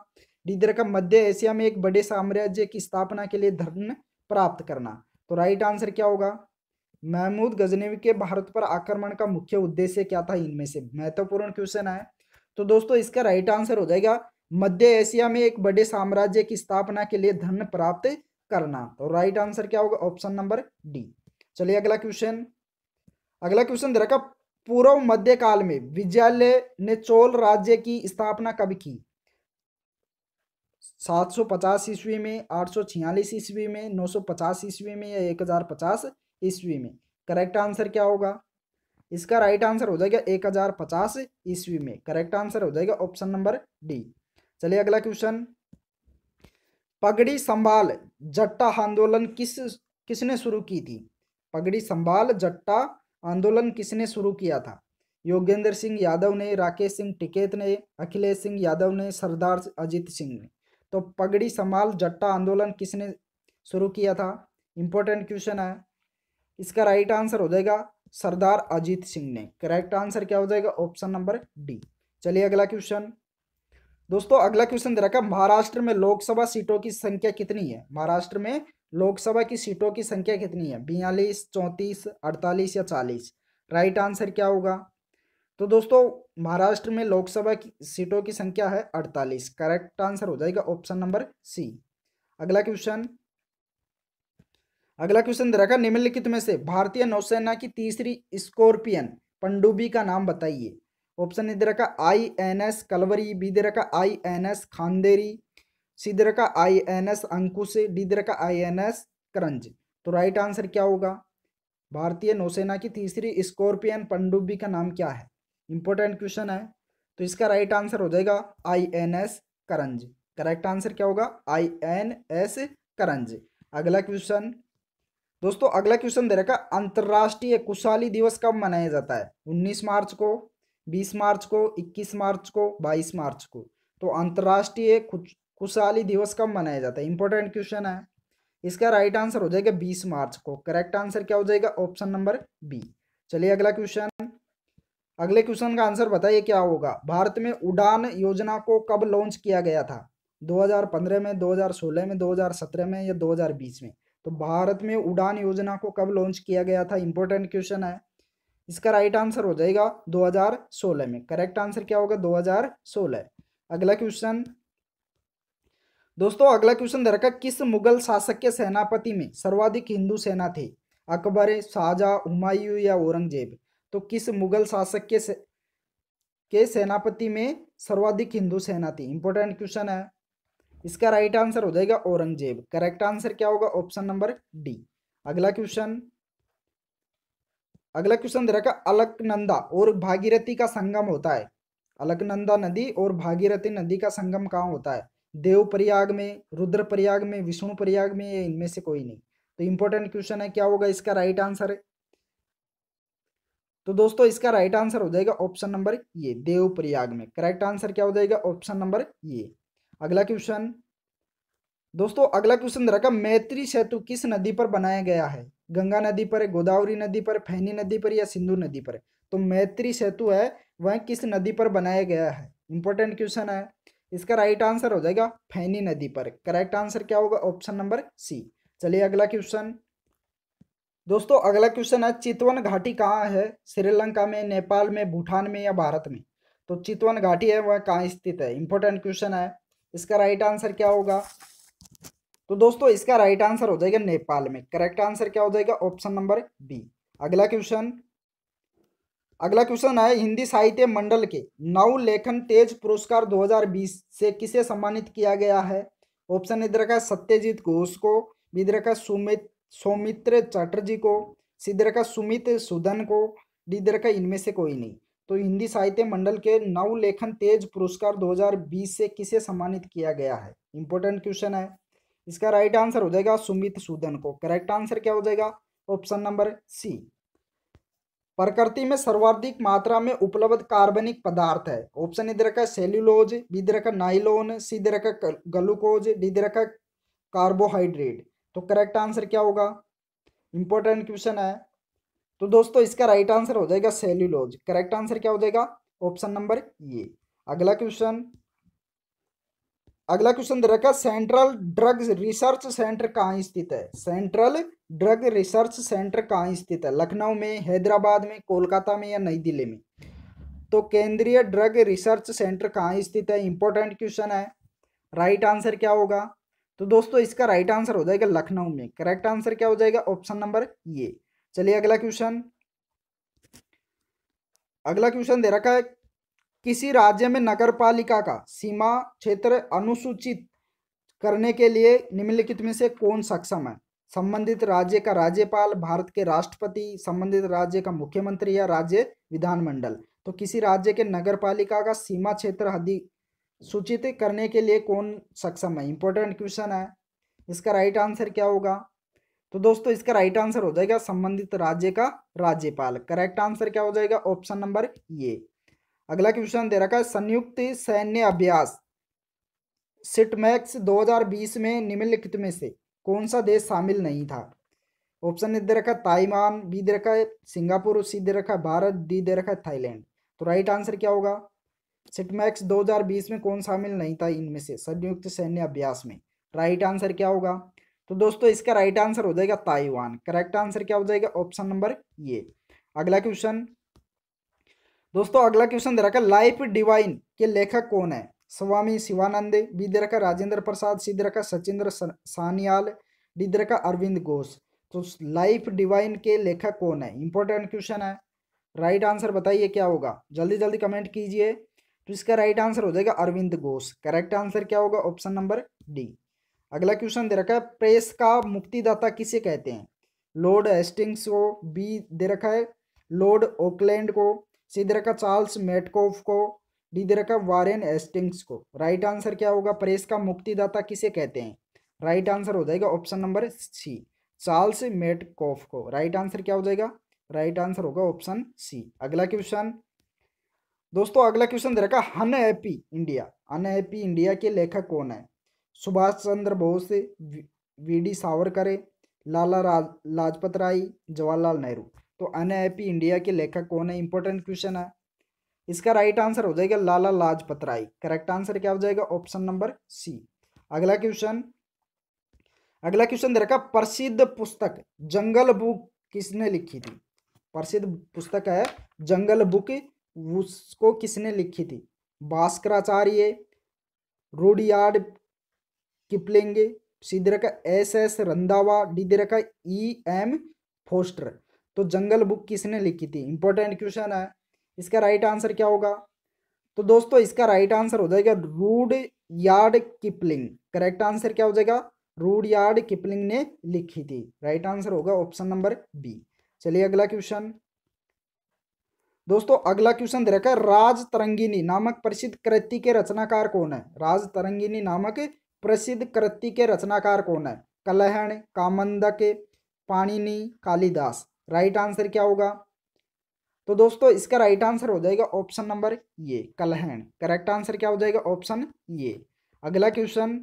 डी दे रखा मध्य एशिया में एक बड़े साम्राज्य की स्थापना के लिए धन प्राप्त करना तो राइट आंसर क्या होगा महमूद गजनवी के भारत पर आक्रमण का मुख्य उद्देश्य क्या था इनमें से महत्वपूर्ण क्वेश्चन है तो दोस्तों इसका राइट आंसर हो जाएगा मध्य एशिया में एक बड़े साम्राज्य की स्थापना के लिए धन प्राप्त करना तो राइट आंसर क्या होगा ऑप्शन नंबर डी चलिए अगला क्वेश्चन अगला क्वेश्चन दे रखा पूर्व मध्यकाल में विद्यालय ने चोल राज्य की स्थापना कब की 750 ईस्वी में 846 ईस्वी में 950 ईस्वी में या 1050 ईस्वी में करेक्ट आंसर क्या होगा इसका राइट आंसर हो जाएगा 1050 ईस्वी में करेक्ट आंसर हो जाएगा ऑप्शन नंबर डी चलिए अगला क्वेश्चन पगड़ी संभाल जट्टा आंदोलन किस किसने शुरू की थी पगड़ी संभाल जट्टा आंदोलन किसने शुरू किया था योगेंद्र सिंह यादव ने राकेश सिंह टिकेत ने अखिलेश सिंह यादव ने सरदार अजीत सिंह ने तो पगड़ी संभाल जट्टा आंदोलन किसने शुरू किया था इंपॉर्टेंट क्वेश्चन है इसका राइट आंसर हो जाएगा सरदार अजीत सिंह ने करेक्ट आंसर क्या हो जाएगा ऑप्शन नंबर डी चलिए अगला क्वेश्चन दोस्तों अगला क्वेश्चन दे रखा महाराष्ट्र में लोकसभा सीटों की संख्या कितनी है महाराष्ट्र में लोकसभा की सीटों की संख्या कितनी है बयालीस चौंतीस अड़तालीस या चालीस राइट आंसर क्या होगा तो दोस्तों महाराष्ट्र में लोकसभा की सीटों की संख्या है अड़तालीस करेक्ट आंसर हो जाएगा ऑप्शन नंबर सी अगला क्वेश्चन अगला क्वेश्चन दे रखा निम्नलिखित में से भारतीय नौसेना की तीसरी स्कॉर्पियन पंडुबी का नाम बताइए ऑप्शन दे रखा I N S Kalvari B दे रखा I N S Khanderi C दर का I N S Ankush D दर का आई एन एस करंज तो राइट आंसर क्या होगा भारतीय नौसेना की तीसरी स्कॉर्पियन पनडुब्बी का नाम क्या है इंपॉर्टेंट क्वेश्चन है तो इसका राइट आंसर हो जाएगा I N S Karanj correct answer क्या होगा आई एन एस करंज अगला क्वेश्चन दोस्तों अगला क्वेश्चन दे रखा अंतर्राष्ट्रीय कुशाली दिवस कब मनाया जाता है 19 मार्च को 20 मार्च को 21 मार्च को 22 मार्च को तो अंतर्राष्ट्रीय खुशहाली दिवस कब मनाया जाता है इंपॉर्टेंट क्वेश्चन है इसका राइट आंसर हो जाएगा बीस मार्च को करेक्ट आंसर क्या हो जाएगा ऑप्शन नंबर बी चलिए अगला क्वेश्चन अगले क्वेश्चन का आंसर बताइए क्या होगा भारत में उड़ान योजना को कब लॉन्च किया गया था 2015 में 2016 में 2017 में या 2020 में तो भारत में उड़ान योजना को कब लॉन्च किया गया था इंपॉर्टेंट क्वेश्चन है इसका राइट आंसर हो जाएगा 2016 में करेक्ट आंसर क्या होगा 2016 अगला क्वेश्चन दोस्तों अगला क्वेश्चन दे रखा किस मुगल शासक के सेनापति में सर्वाधिक हिंदू सेना थी अकबर शाहजहाँ हुमायूं या औरंगजेब तो किस मुगल शासक के से, के सेनापति में सर्वाधिक हिंदू सेना थी इंपॉर्टेंट क्वेश्चन है इसका राइट आंसर हो जाएगा औरंगजेब करेक्ट आंसर क्या होगा ऑप्शन नंबर डी अगला क्वेश्चन अगला क्वेश्चन दे रखा अलकनंदा और भागीरथी का संगम होता है अलकनंदा नदी और भागीरथी नदी का संगम कहाँ होता है देव प्रयाग में रुद्र प्रयाग में विष्णु प्रयाग में या इनमें से कोई नहीं तो इंपॉर्टेंट क्वेश्चन है क्या होगा इसका राइट आंसर है तो दोस्तों इसका राइट आंसर हो जाएगा ऑप्शन नंबर ये देव प्रयाग में करेक्ट आंसर क्या हो जाएगा ऑप्शन नंबर ये अगला क्वेश्चन दोस्तों अगला क्वेश्चन रखा मैत्री सेतु किस नदी पर बनाया गया है गंगा नदी पर गोदावरी नदी पर फैनी नदी पर या सिंधु नदी पर तो मैत्री सेतु है वह किस नदी पर बनाया गया है इंपॉर्टेंट क्वेश्चन है इसका राइट आंसर हो जाएगा फैनी नदी पर करेक्ट आंसर क्या होगा ऑप्शन नंबर सी चलिए अगला क्वेश्चन दोस्तों अगला क्वेश्चन है चितवन घाटी कहाँ है श्रीलंका में नेपाल में भूटान में या भारत में तो चितवन घाटी है वह कहाँ स्थित है इंपॉर्टेंट क्वेश्चन है इसका राइट आंसर क्या होगा तो दोस्तों इसका राइट आंसर हो जाएगा नेपाल में करेक्ट आंसर क्या हो जाएगा ऑप्शन नंबर बी अगला क्वेश्चन अगला क्वेश्चन है हिंदी साहित्य मंडल के नव लेखन तेज पुरस्कार 2020 से किसे सम्मानित किया गया है ऑप्शन इधर का सत्यजीत घोष को इधर का सुमित सौमित्र चटर्जी को सीधर का सुमित सुदन को डीधर का इनमें से कोई नहीं तो हिंदी साहित्य मंडल के नव लेखन तेज पुरस्कार 2020 से किसे सम्मानित किया गया है इंपॉर्टेंट क्वेश्चन है इसका राइट आंसर हो जाएगा सुमित सुदन को करेक्ट आंसर क्या हो जाएगा ऑप्शन नंबर सी प्रकृति में सर्वाधिक मात्रा में उपलब्ध कार्बनिक पदार्थ है ऑप्शन इधर का सेल्यूलोज बीधर का नाइलोन सीधे रखा का ग्लूकोज डी का कार्बोहाइड्रेट तो करेक्ट आंसर क्या होगा इंपॉर्टेंट क्वेश्चन है तो दोस्तों इसका राइट आंसर हो जाएगा सेल्यूलोज करेक्ट आंसर क्या हो जाएगा ऑप्शन नंबर ये अगला क्वेश्चन अगला क्वेश्चन दे रखा सेंट्रल ड्रग रिसर्च सेंटर कहाँ स्थित है सेंट्रल ड्रग रिसर्च सेंटर कहाँ स्थित है लखनऊ में हैदराबाद में कोलकाता में या नई दिल्ली में तो केंद्रीय ड्रग रिसर्च सेंटर कहाँ स्थित है इंपॉर्टेंट क्वेश्चन है राइट right आंसर क्या होगा तो दोस्तों इसका राइट right आंसर हो जाएगा लखनऊ में करेक्ट आंसर क्या हो जाएगा ऑप्शन नंबर ये चलिए अगला क्वेश्चन अगला क्वेश्चन दे रखा है किसी राज्य में नगर पालिका का सीमा क्षेत्र अनुसूचित करने के लिए निम्नलिखित में से कौन सक्षम है संबंधित राज्य का राज्यपाल भारत के राष्ट्रपति संबंधित राज्य का मुख्यमंत्री या राज्य विधानमंडल तो किसी राज्य के नगर पालिका का सीमा क्षेत्र हदी सूचित करने के लिए कौन सक्षम है इंपॉर्टेंट क्वेश्चन है इसका राइट आंसर क्या होगा तो दोस्तों इसका राइट आंसर हो जाएगा संबंधित राज्य का राज्यपाल करेक्ट आंसर क्या हो जाएगा ऑप्शन नंबर ये अगला क्वेश्चन दे रखा है संयुक्त सैन्य अभ्यास सिटमैक्स 2020 में निम्नलिखित में से कौन सा देश शामिल नहीं था ऑप्शन ने दे रखा है ताइवान बी दे रखा है सिंगापुर सी दे रखा है भारत डी दे रखा है थाईलैंड तो राइट आंसर क्या होगा सिटमैक्स 2020 में कौन शामिल नहीं था इनमें से संयुक्त सैन्य अभ्यास में राइट आंसर क्या होगा तो दोस्तों इसका राइट आंसर हो जाएगा ताइवान करेक्ट आंसर क्या हो जाएगा ऑप्शन नंबर ये अगला क्वेश्चन दोस्तों अगला क्वेश्चन दे रखा लाइफ डिवाइन के लेखक कौन है स्वामी शिवानंद बी दे रखा राजेंद्र प्रसाद सी दे रखा सचिंद्र सानियाल डी दे रखा अरविंद घोष तो लाइफ डिवाइन के लेखक कौन है इंपॉर्टेंट क्वेश्चन है राइट आंसर बताइए क्या होगा जल्दी जल्दी कमेंट कीजिए तो इसका राइट आंसर हो जाएगा अरविंद घोष करेक्ट आंसर क्या होगा ऑप्शन नंबर डी अगला क्वेश्चन दे रखा है प्रेस का मुक्तिदाता किसे कहते हैं लॉर्ड हेस्टिंग्स को बी दे रखा है लॉर्ड ओकलैंड को सी दे रखा चार्ल्स मेटकोव को डी दे रखा वारेन एस्टिंग्स को राइट आंसर क्या होगा प्रेस का मुक्तिदाता किसे कहते हैं राइट आंसर हो जाएगा option number C Charles Metcalfe को राइट आंसर क्या हो जाएगा राइट आंसर होगा ऑप्शन सी अगला क्वेश्चन दोस्तों अगला क्वेश्चन दे रखा अनहैप्पी इंडिया अनहैप्पी इंडिया के लेखक कौन है सुभाष चंद्र बोस वी डी सावरकर लाला लाजपत राय जवाहरलाल नेहरू तो अनहैप्पी इंडिया के लेखक कौन है इंपॉर्टेंट क्वेश्चन है इसका राइट आंसर हो जाएगा लाला लाजपत राय करेक्ट आंसर क्या हो जाएगा ऑप्शन नंबर सी अगला क्वेश्चन अगला क्वेश्चन दे रखा प्रसिद्ध पुस्तक जंगल बुक किसने लिखी थी प्रसिद्ध पुस्तक है जंगल बुक उसको किसने लिखी थी भास्कराचार्य रूडियार्ड किपलिंग सीधे रखा एस एस रंधावा डी दे रखा ई एम फोस्टर तो जंगल बुक किसने लिखी थी इंपॉर्टेंट क्वेश्चन है इसका राइट आंसर क्या होगा तो दोस्तों इसका राइट आंसर हो जाएगा Rudyard Kipling correct answer क्या हो जाएगा रूड यार्ड किपलिंग ने लिखी थी राइट आंसर होगा ऑप्शन नंबर बी चलिए अगला क्वेश्चन दोस्तों अगला क्वेश्चन दे रखा है राज तरंगिनी नामक प्रसिद्ध कृति के रचनाकार कौन है राज तरंगिनी नामक प्रसिद्ध कृति के रचनाकार कौन है कलहण कामंदक पाणिनी कालिदास राइट आंसर क्या होगा तो दोस्तों इसका राइट आंसर हो जाएगा ऑप्शन नंबर ये कलहण करेक्ट आंसर क्या हो जाएगा ऑप्शन ये अगला क्वेश्चन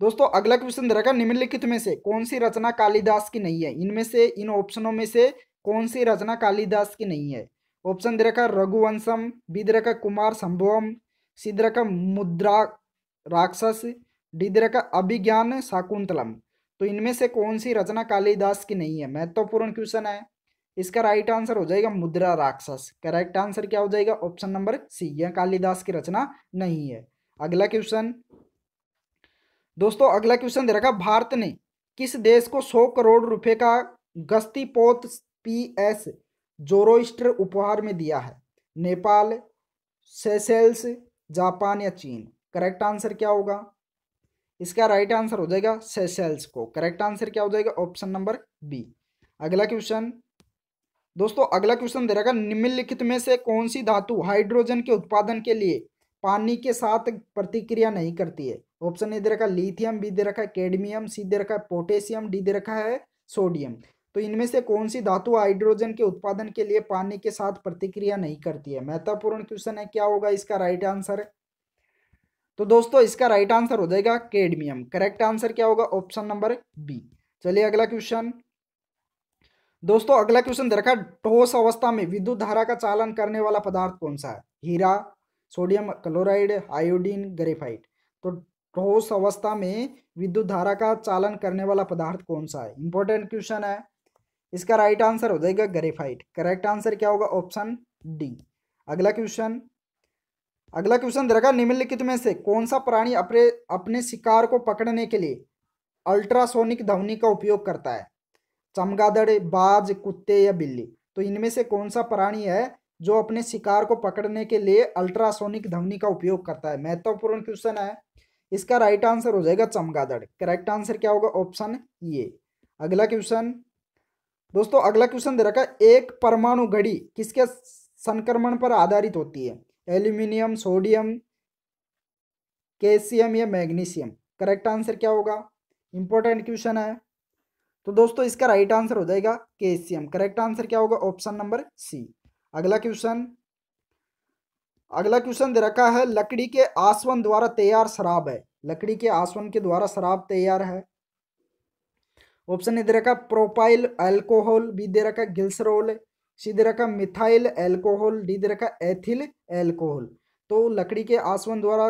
दोस्तों अगला क्वेश्चन दे रखा निम्नलिखित में से कौन सी रचना कालिदास की नहीं है इनमें से इन ऑप्शनों में से कौन सी रचना कालिदास की नहीं है ऑप्शन दे रखा रघुवंशम बी दे रखा कुमार संभवम सी दे रखा मुद्रा राक्षस डी दे रखा अभिज्ञान शाकुंतलम तो इनमें से कौन सी रचना कालिदास की नहीं है महत्वपूर्ण क्वेश्चन है इसका राइट आंसर हो जाएगा मुद्रा राक्षस करेक्ट आंसर क्या हो जाएगा ऑप्शन नंबर सी यह कालिदास की रचना नहीं है अगला क्वेश्चन दोस्तों अगला क्वेश्चन दे रखा भारत ने किस देश को सौ करोड़ रुपए का गस्ती पोत पी एस जोरोस्टर उपहार में दिया है नेपाल सेसेल्स जापान या चीन करेक्ट आंसर क्या होगा इसका राइट आंसर हो जाएगा सेशेल्स को करेक्ट आंसर क्या हो जाएगा ऑप्शन नंबर बी अगला क्वेश्चन दोस्तों अगला क्वेश्चन दे रहेगा निम्नलिखित में से कौन सी धातु हाइड्रोजन के उत्पादन के लिए पानी के साथ प्रतिक्रिया नहीं करती है ऑप्शन ए दे रखा लिथियम बी दे रखा है कैडमियम सी दे रखा है पोटेशियम डी दे रखा है सोडियम तो इनमें से कौन सी धातु हाइड्रोजन के उत्पादन के लिए पानी के साथ प्रतिक्रिया नहीं करती है महत्वपूर्ण क्वेश्चन है क्या होगा इसका राइट आंसर तो दोस्तों इसका राइट आंसर हो जाएगा केडमियम करेक्ट आंसर क्या होगा ऑप्शन नंबर बी चलिए अगला क्वेश्चन दोस्तों अगला क्वेश्चन देखा ठोस अवस्था में विद्युत धारा का चालन करने वाला पदार्थ कौन सा है हीरा सोडियम क्लोराइड आयोडीन ग्रेफाइट तो ठोस अवस्था में विद्युत धारा का चालन करने वाला पदार्थ कौन सा है इंपॉर्टेंट क्वेश्चन है इसका राइट आंसर हो जाएगा ग्रेफाइट करेक्ट आंसर क्या होगा ऑप्शन डी अगला क्वेश्चन अगला क्वेश्चन दे रखा निम्नलिखित में से कौन सा प्राणी अपने अपने शिकार को पकड़ने के लिए अल्ट्रासोनिक ध्वनि का उपयोग करता है चमगादड़ बाज कुत्ते या बिल्ली तो इनमें से कौन सा प्राणी है जो अपने शिकार को पकड़ने के लिए अल्ट्रासोनिक ध्वनि का उपयोग करता है महत्वपूर्ण क्वेश्चन है इसका राइट आंसर हो जाएगा चमगादड़ करेक्ट आंसर क्या होगा ऑप्शन ये अगला क्वेश्चन दोस्तों अगला क्वेश्चन दे रखा है एक परमाणु घड़ी किसके संक्रमण पर आधारित होती है एल्यूमिनियम सोडियम कैल्शियम या मैग्नीशियम करेक्ट आंसर क्या होगा इंपॉर्टेंट क्वेश्चन है तो दोस्तों इसका राइट आंसर हो जाएगा कैल्शियम करेक्ट आंसर क्या होगा ऑप्शन नंबर सी अगला क्वेश्चन अगला क्वेश्चन दे रखा है लकड़ी के आसवन द्वारा तैयार शराब है लकड़ी के आसवन के द्वारा शराब तैयार है ऑप्शन दे रखा प्रोपाइल अल्कोहल भी दे रखा गिल्सरोल सी दे रखा मिथाइल एल्कोहल डी दे रखा एथिल एल्कोहल तो लकड़ी के आसवन द्वारा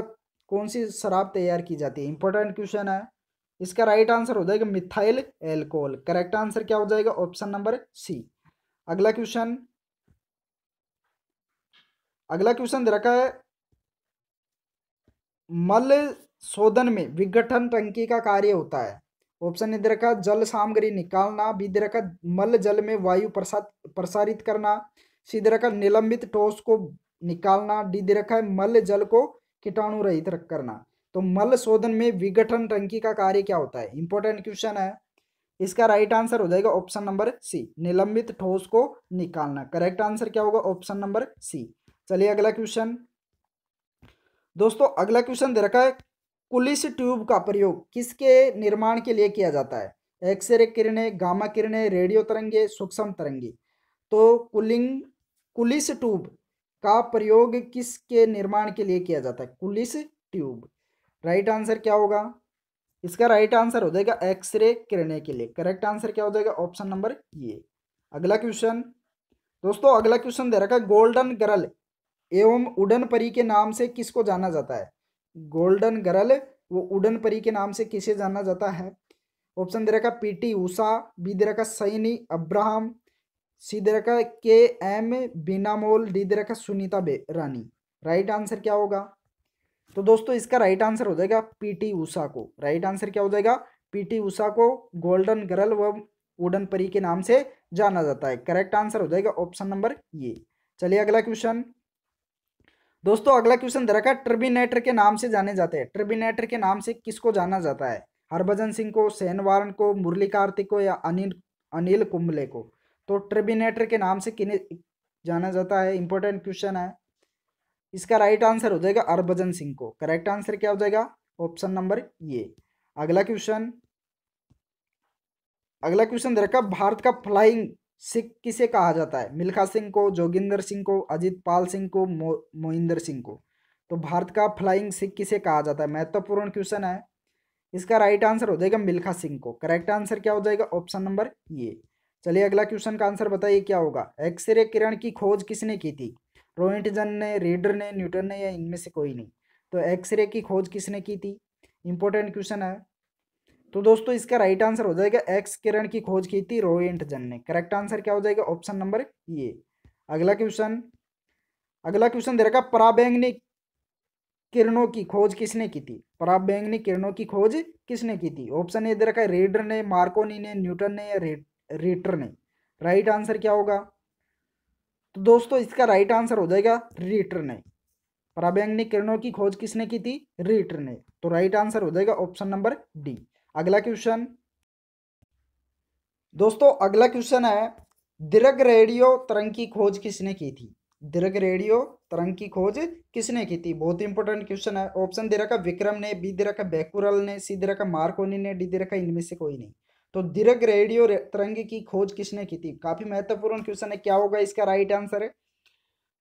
कौन सी शराब तैयार की जाती है इंपॉर्टेंट क्वेश्चन है इसका राइट आंसर हो जाएगा मिथाइल एल्कोहल करेक्ट आंसर क्या हो जाएगा ऑप्शन नंबर सी अगला क्वेश्चन अगला क्वेश्चन दे रखा है मल शोधन में विघटन टंकी का कार्य होता है ऑप्शन दे रखा जल सामग्री निकालना बी दे रखा मल जल में वायु प्रसाद प्रसारित करना सी दे रखा निलंबित टोस को निकालना डी दे रखा है मल जल को कीटाणु रहित करना तो मल शोधन में विघटन टंकी का कार्य क्या होता है इंपॉर्टेंट क्वेश्चन है इसका राइट आंसर हो जाएगा ऑप्शन नंबर सी निलंबित ठोस को निकालना करेक्ट आंसर क्या होगा ऑप्शन नंबर सी चलिए अगला क्वेश्चन दोस्तों अगला क्वेश्चन दे रखा है कुलिस ट्यूब का प्रयोग किसके निर्माण के लिए किया जाता है एक्सरे किरणें गामा किरणें रेडियो तरंगे सूक्ष्म तरंगे तो कुलिंग कुलिस ट्यूब का प्रयोग किसके निर्माण के लिए किया जाता है कुलिस ट्यूब राइट आंसर क्या होगा इसका राइट आंसर हो जाएगा एक्सरे किरणें के लिए करेक्ट आंसर क्या हो जाएगा ऑप्शन नंबर ये अगला क्वेश्चन दोस्तों अगला क्वेश्चन दे रखा है गोल्डन गरल एवं उडन परी के नाम से किसको जाना जाता है गोल्डन गर्ल वो उडन परी के नाम से किसे जाना जाता है ऑप्शन दे रखा पी टी उषा बी दे रखा सैनी अब्राहम सी दे रखा के एम बीनामोल डी दे रखा सुनीता बे रानी राइट आंसर क्या होगा तो दोस्तों इसका राइट आंसर हो जाएगा पीटी उषा को राइट आंसर क्या हो जाएगा पीटी उषा को गोल्डन गर्ल व उडन परी के नाम से जाना जाता है करेक्ट आंसर हो जाएगा ऑप्शन नंबर ये चलिए अगला क्वेश्चन दोस्तों अगला क्वेश्चन दे रखा ट्रिबिनेटर के नाम से जाने जाते हैं ट्रिबिनेटर के नाम से किसको जाना जाता है हरभजन सिंह को सेनवारन को मुरली कार्तिक को या अनिल अनिल कुंबले को तो ट्रिबिनेटर के नाम से किन्हें जाना जाता है इंपॉर्टेंट क्वेश्चन है इसका राइट आंसर हो जाएगा हरभजन सिंह को करेक्ट आंसर क्या हो जाएगा ऑप्शन नंबर ये अगला क्वेश्चन अगला क्वेश्चन दे रखा भारत का फ्लाइंग सिख किसे कहा जाता है मिल्खा सिंह को जोगिंदर सिंह को अजित पाल सिंह को मो मोहिंदर सिंह को तो भारत का फ्लाइंग सिख किसे कहा जाता है महत्वपूर्ण क्वेश्चन है इसका राइट आंसर हो जाएगा मिल्खा सिंह को करेक्ट आंसर क्या हो जाएगा ऑप्शन नंबर ये चलिए अगला क्वेश्चन का आंसर बताइए क्या होगा एक्सरे किरण की खोज किसने की थी रोहिंटजन ने रीडर ने न्यूटन ने या इनमें से कोई नहीं तो एक्सरे की खोज किसने की थी इंपॉर्टेंट क्वेश्चन है तो दोस्तों इसका राइट आंसर हो जाएगा एक्स किरण की खोज की थी जन ने करेक्ट आंसर क्या हो जाएगा ऑप्शन नंबर ये अगला क्वेश्चन अगला क्वेश्चन दे रखा पराबैंगनी किरणों की खोज किसने की थी पराबैंगनी किरणों की खोज किसने की थी ऑप्शन ए दे रखा है रेडर ने मार्कोनी ने न्यूटन ने या रेटर ने राइट आंसर क्या होगा तो दोस्तों इसका राइट आंसर हो जाएगा रेटर ने पराबैंगनी किरणों की खोज किसने की थी रेटर ने तो राइट आंसर हो जाएगा ऑप्शन नंबर डी अगला क्वेश्चन दोस्तों अगला क्वेश्चन है दीर्घ रेडियो तरंग की खोज किसने की थी दीर्घ रेडियो तरंग की खोज किसने की थी बहुत इंपॉर्टेंट क्वेश्चन है ऑप्शन दे रखा विक्रम ने बी दे रखा बैकुरल ने सी दे रखा मार्कोनी ने डी दे रखा इनमें से कोई नहीं तो दीर्घ रेडियो तरंग की खोज किसने की थी काफी महत्वपूर्ण क्वेश्चन है क्या होगा इसका राइट आंसर है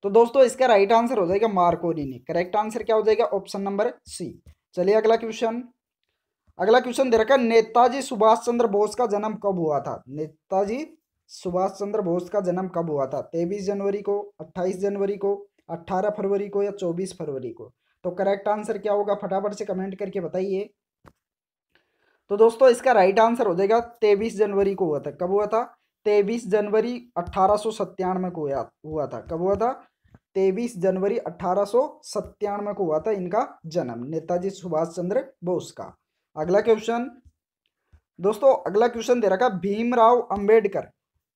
तो दोस्तों इसका राइट आंसर हो जाएगा मार्कोनी ने करेक्ट आंसर क्या हो जाएगा ऑप्शन नंबर सी चलिए अगला क्वेश्चन अगला क्वेश्चन दे रखा है नेताजी सुभाष चंद्र बोस का जन्म कब हुआ था नेताजी सुभाष चंद्र बोस का जन्म कब हुआ था तेईस जनवरी को अट्ठाईस जनवरी को अट्ठारह फरवरी को या चौबीस फरवरी को तो करेक्ट आंसर क्या होगा फटाफट से कमेंट करके बताइए तो दोस्तों इसका राइट आंसर हो जाएगा तेईस जनवरी को हुआ था कब हुआ था तेईस जनवरी अट्ठारह को हुआ था कब हुआ था तेईस जनवरी अट्ठारह को हुआ था इनका जन्म नेताजी सुभाष चंद्र बोस का अगला क्वेश्चन दोस्तों अगला क्वेश्चन दे रखा भीमराव अंबेडकर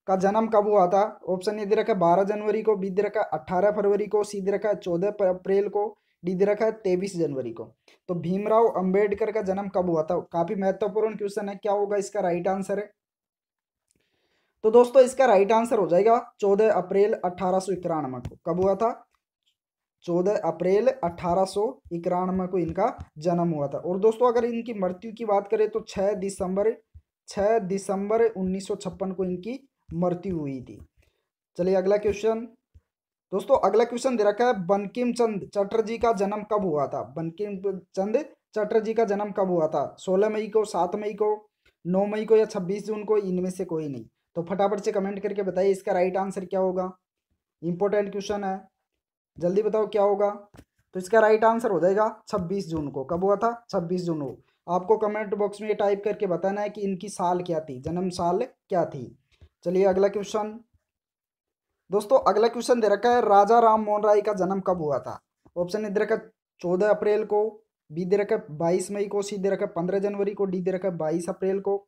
का जन्म कब हुआ था ऑप्शन ए दे रखा बारह जनवरी को बी दे रखा अट्ठारह फरवरी को सी दे रखा चौदह अप्रैल को डी दे रखा है तेईस जनवरी को तो भीमराव अंबेडकर का जन्म कब हुआ था काफी महत्वपूर्ण क्वेश्चन है क्या होगा इसका राइट आंसर है तो दोस्तों इसका राइट आंसर हो जाएगा चौदह अप्रैल अठारह को कब हुआ था चौदह अप्रैल अठारह को इनका जन्म हुआ था और दोस्तों अगर इनकी मृत्यु की बात करें तो 6 दिसंबर 6 दिसंबर 1956 को इनकी मृत्यु हुई थी चलिए अगला क्वेश्चन दोस्तों अगला क्वेश्चन दे रखा है बंकिम चंद चटर्जी का जन्म कब हुआ था बंकिम चंद चटर्जी का जन्म कब हुआ था सोलह मई को सात मई को नौ मई को या छब्बीस जून को इनमें से कोई नहीं तो फटाफट से कमेंट करके बताइए इसका राइट आंसर क्या होगा इंपॉर्टेंट क्वेश्चन है जल्दी बताओ क्या होगा तो इसका राइट आंसर हो जाएगा 26 जून को कब हुआ था 26 जून को आपको कमेंट बॉक्स में ये टाइप करके बताना है कि इनकी साल क्या थी जन्म साल क्या थी चलिए अगला क्वेश्चन दोस्तों अगला क्वेश्चन दे रखा है राजा राम मोहन राय का जन्म कब हुआ था ऑप्शन दे रखा चौदह अप्रैल को बी दे रखा बाईस मई को सी दे रखा पंद्रह जनवरी को डी दे रखा बाईस अप्रैल को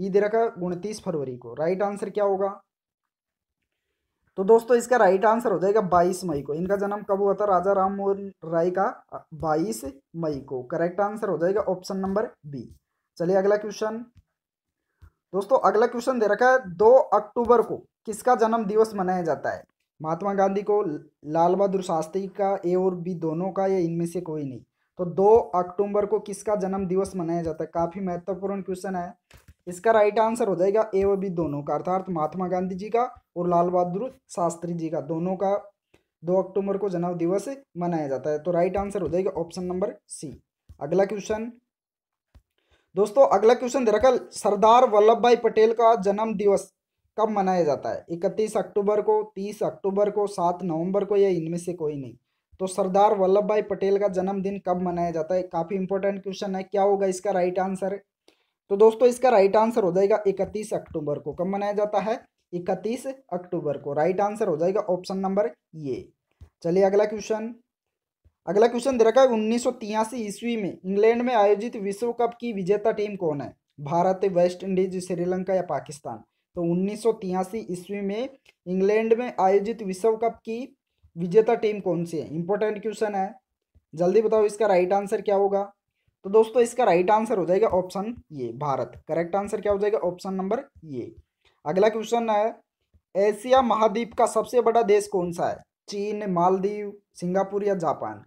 ई e दे रखा उनतीस फरवरी को राइट आंसर क्या होगा तो दोस्तों इसका राइट आंसर हो जाएगा बाईस मई को इनका जन्म कब हुआ था राजा राम मोहन राय का बाईस मई को करेक्ट आंसर हो जाएगा ऑप्शन नंबर बी चलिए अगला क्वेश्चन दोस्तों अगला क्वेश्चन दे रखा है दो अक्टूबर को किसका जन्म दिवस मनाया जाता है महात्मा गांधी को लाल बहादुर शास्त्री का ए और बी दोनों का या इनमें से कोई नहीं तो दो अक्टूबर को किसका जन्म दिवस मनाया जाता है काफ़ी महत्वपूर्ण क्वेश्चन है इसका राइट आंसर हो जाएगा ए व बी दोनों का अर्थात महात्मा गांधी जी का और लाल बहादुर शास्त्री जी का दोनों का दो अक्टूबर को जन्म दिवस मनाया जाता है तो राइट आंसर हो जाएगा ऑप्शन नंबर सी अगला क्वेश्चन दोस्तों अगला क्वेश्चन दे रखा सरदार वल्लभ भाई पटेल का जन्म दिवस कब मनाया जाता है इकतीस अक्टूबर को तीस अक्टूबर को सात नवंबर को या इनमें से कोई नहीं तो सरदार वल्लभ भाई पटेल का जन्मदिन कब मनाया जाता है काफ़ी इंपॉर्टेंट क्वेश्चन है क्या होगा इसका राइट आंसर तो दोस्तों इसका राइट आंसर हो जाएगा इकतीस अक्टूबर को कब मनाया जाता है इकतीस अक्टूबर को राइट आंसर हो जाएगा ऑप्शन नंबर ये चलिए अगला क्वेश्चन अगला क्वेश्चन दे रखा है उन्नीस ईस्वी में इंग्लैंड में आयोजित विश्व कप की विजेता टीम कौन है भारत वेस्ट इंडीज श्रीलंका या पाकिस्तान तो उन्नीस ईस्वी में इंग्लैंड में आयोजित विश्व कप की विजेता टीम कौन सी है इंपॉर्टेंट क्वेश्चन है जल्दी बताओ इसका राइट आंसर क्या होगा तो दोस्तों इसका राइट आंसर हो जाएगा ऑप्शन ये भारत करेक्ट आंसर क्या हो जाएगा ऑप्शन नंबर ये अगला क्वेश्चन है एशिया महाद्वीप का सबसे बड़ा देश कौन सा है चीन मालदीव सिंगापुर या जापान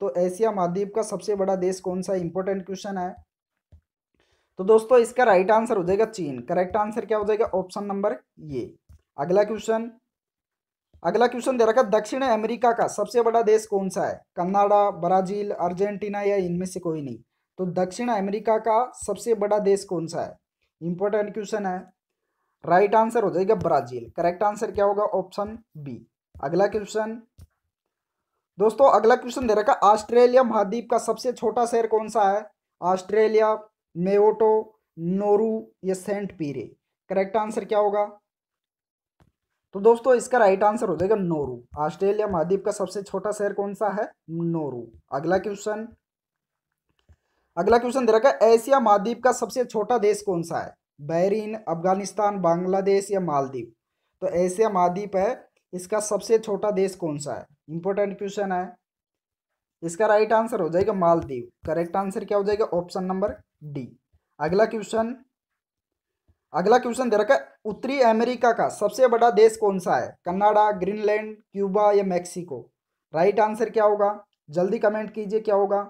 तो एशिया महाद्वीप का सबसे बड़ा देश कौन सा इंपॉर्टेंट क्वेश्चन है तो दोस्तों इसका राइट आंसर हो जाएगा चीन करेक्ट आंसर क्या हो जाएगा ऑप्शन नंबर ये अगला क्वेश्चन अगला क्वेश्चन दे रखा दक्षिण अमेरिका का सबसे बड़ा देश कौन सा है कनाडा ब्राजील अर्जेंटीना या इनमें से कोई नहीं तो दक्षिण अमेरिका का सबसे बड़ा देश कौन सा है इंपॉर्टेंट क्वेश्चन है राइट right आंसर हो जाएगा ब्राजील करेक्ट आंसर क्या होगा ऑप्शन बी अगला क्वेश्चन दोस्तों अगला क्वेश्चन दे रखा ऑस्ट्रेलिया महाद्वीप का सबसे छोटा शहर कौन सा है ऑस्ट्रेलिया मेओटो नोरू या सेंट पीरे करेक्ट आंसर क्या होगा तो दोस्तों इसका राइट आंसर हो जाएगा नोरू ऑस्ट्रेलिया महाद्वीप का सबसे छोटा शहर कौन सा है नोरू अगला क्वेश्चन अगला क्वेश्चन दे रखा है एशिया महाद्वीप का सबसे छोटा देश कौन सा है बहरीन अफगानिस्तान बांग्लादेश या मालदीव तो एशिया महाद्वीप है इसका सबसे छोटा देश कौन सा है इंपॉर्टेंट क्वेश्चन है इसका राइट आंसर हो जाएगा मालदीव करेक्ट आंसर क्या हो जाएगा ऑप्शन नंबर डी अगला क्वेश्चन अगला क्वेश्चन दे रखा है उत्तरी अमेरिका का सबसे बड़ा देश कौन सा है कनाडा ग्रीनलैंड क्यूबा या मैक्सिको राइट आंसर क्या होगा जल्दी कमेंट कीजिए क्या होगा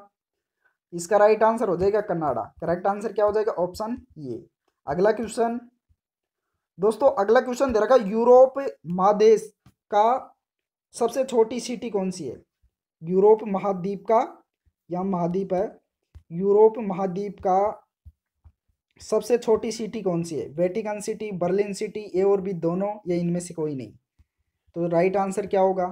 इसका राइट आंसर हो जाएगा कन्नाडा करेक्ट आंसर क्या हो जाएगा ऑप्शन ये अगला क्वेश्चन दोस्तों अगला क्वेश्चन दे रखा यूरोप महादेश का सबसे छोटी सिटी कौन सी है यूरोप महाद्वीप का या महाद्वीप है यूरोप महाद्वीप का सबसे छोटी सिटी कौन सी है Vatican City Berlin City A और बी दोनों या इनमें से कोई नहीं तो राइट आंसर क्या होगा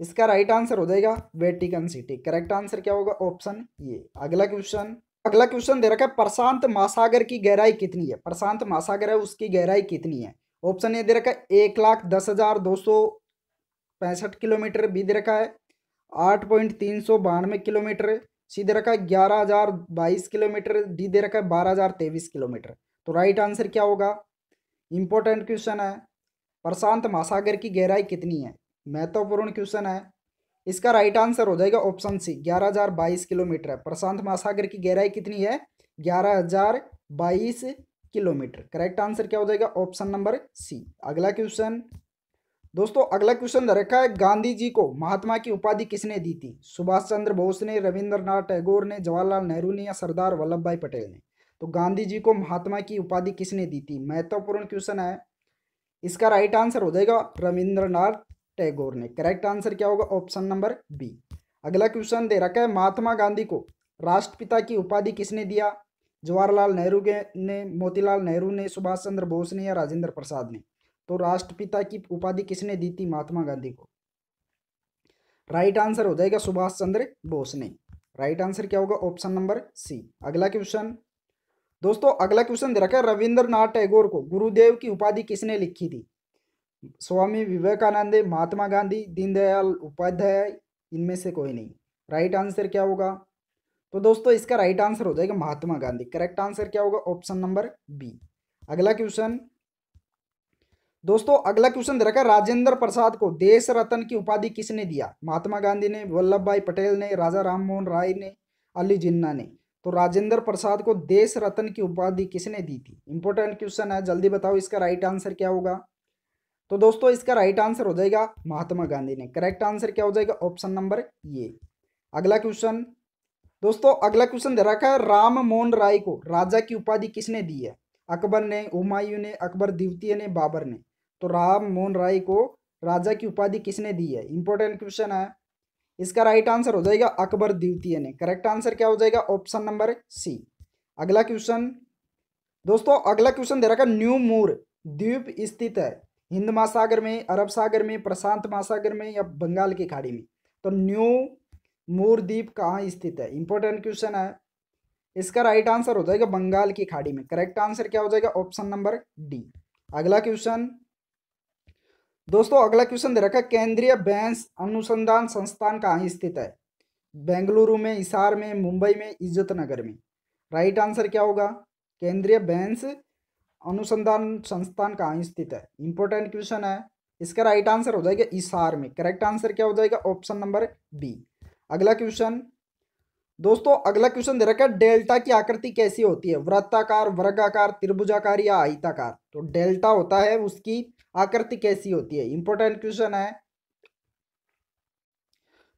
इसका राइट आंसर हो जाएगा वेटिकन सिटी करेक्ट आंसर क्या होगा ऑप्शन ये अगला क्वेश्चन अगला क्वेश्चन दे रखा है प्रशांत महासागर की गहराई कितनी है प्रशांत महासागर है उसकी गहराई कितनी है ऑप्शन ए दे रखा है एक लाख दस हजार दो सौ पैंसठ किलोमीटर बी दे रखा है आठ पॉइंट तीन सौ बानवे किलोमीटर सी दे रखा है ग्यारह हजार बाईस किलोमीटर डी दे रखा है बारह हजार तेईस किलोमीटर तो राइट आंसर क्या होगा इंपॉर्टेंट क्वेश्चन है प्रशांत महासागर की गहराई कितनी है महत्वपूर्ण क्वेश्चन है इसका राइट आंसर हो जाएगा ऑप्शन सी ग्यारह हजार बाईस किलोमीटर है प्रशांत महासागर की गहराई कितनी है ग्यारह हजार बाईस किलोमीटर करेक्ट आंसर क्या हो जाएगा ऑप्शन नंबर सी अगला क्वेश्चन दोस्तों अगला क्वेश्चन रखा है गांधी जी को महात्मा की उपाधि किसने दी थी सुभाष चंद्र बोस ने रविंद्रनाथ टैगोर ने जवाहरलाल नेहरू ने या सरदार वल्लभ भाई पटेल ने तो गांधी जी को महात्मा की उपाधि किसने दी थी महत्वपूर्ण क्वेश्चन है इसका राइट आंसर हो जाएगा रविंद्रनाथ टैगोर ने करेक्ट आंसर क्या होगा ऑप्शन नंबर बी अगला क्वेश्चन दे रखा है महात्मा गांधी को राष्ट्रपिता की उपाधि किसने दिया जवाहरलाल नेहरू ने मोतीलाल नेहरू ने सुभाष चंद्र बोस ने या राजेंद्र प्रसाद ने तो राष्ट्रपिता की उपाधि किसने दी थी महात्मा गांधी को राइट आंसर हो जाएगा सुभाष चंद्र बोस ने राइट आंसर क्या होगा ऑप्शन नंबर सी अगला क्वेश्चन दोस्तों अगला क्वेश्चन दे रखा है रविंद्रनाथ टैगोर को गुरुदेव की उपाधि किसने लिखी थी स्वामी विवेकानंद महात्मा गांधी दीनदयाल उपाध्याय इनमें से कोई नहीं राइट आंसर क्या होगा तो दोस्तों इसका राइट आंसर हो जाएगा महात्मा गांधी करेक्ट आंसर क्या होगा ऑप्शन नंबर बी अगला क्वेश्चन दोस्तों अगला क्वेश्चन दे रखा राजेंद्र प्रसाद को देश रत्न की उपाधि किसने दिया महात्मा गांधी ने वल्लभ भाई पटेल ने राजा राम मोहन राय ने अली जिन्ना ने तो राजेंद्र प्रसाद को देश रत्न की उपाधि किसने दी थी इंपॉर्टेंट क्वेश्चन है जल्दी बताओ इसका राइट आंसर क्या होगा तो दोस्तों इसका राइट आंसर हो जाएगा महात्मा गांधी ने करेक्ट आंसर क्या हो जाएगा ऑप्शन नंबर ये अगला क्वेश्चन दोस्तों अगला क्वेश्चन दे रखा है राम मोहन राय को राजा की उपाधि किसने दी है अकबर ने हुमायूं ने अकबर द्वितीय ने बाबर ने तो राम मोहन राय को राजा की उपाधि किसने दी है इंपॉर्टेंट क्वेश्चन है इसका राइट आंसर हो जाएगा अकबर द्वितीय ने करेक्ट आंसर क्या हो जाएगा ऑप्शन नंबर सी अगला क्वेश्चन दोस्तों अगला क्वेश्चन दे रखा न्यू मूर द्वीप स्थित है हिंद महासागर में अरब सागर में प्रशांत महासागर में या बंगाल की खाड़ी में तो न्यू मूर द्वीप कहाँ स्थित है इंपॉर्टेंट क्वेश्चन है इसका राइट आंसर हो जाएगा बंगाल की खाड़ी में करेक्ट आंसर क्या हो जाएगा ऑप्शन नंबर डी अगला क्वेश्चन दोस्तों अगला क्वेश्चन दे रखा केंद्रीय बैंस अनुसंधान संस्थान कहाँ स्थित है बेंगलुरु में इसार में मुंबई में इज्जत नगर में राइट आंसर क्या होगा केंद्रीय बैंस अनुसंधान संस्थान कहाँ स्थित है इंपॉर्टेंट क्वेश्चन है इसका राइट आंसर हो जाएगा इसार में करेक्ट आंसर क्या हो जाएगा ऑप्शन नंबर बी अगला क्वेश्चन दोस्तों अगला क्वेश्चन दे रखा है डेल्टा की आकृति कैसी होती है वृत्ताकार वर्गाकार त्रिभुजाकार या आयताकार तो डेल्टा होता है उसकी आकृति कैसी होती है इंपॉर्टेंट क्वेश्चन है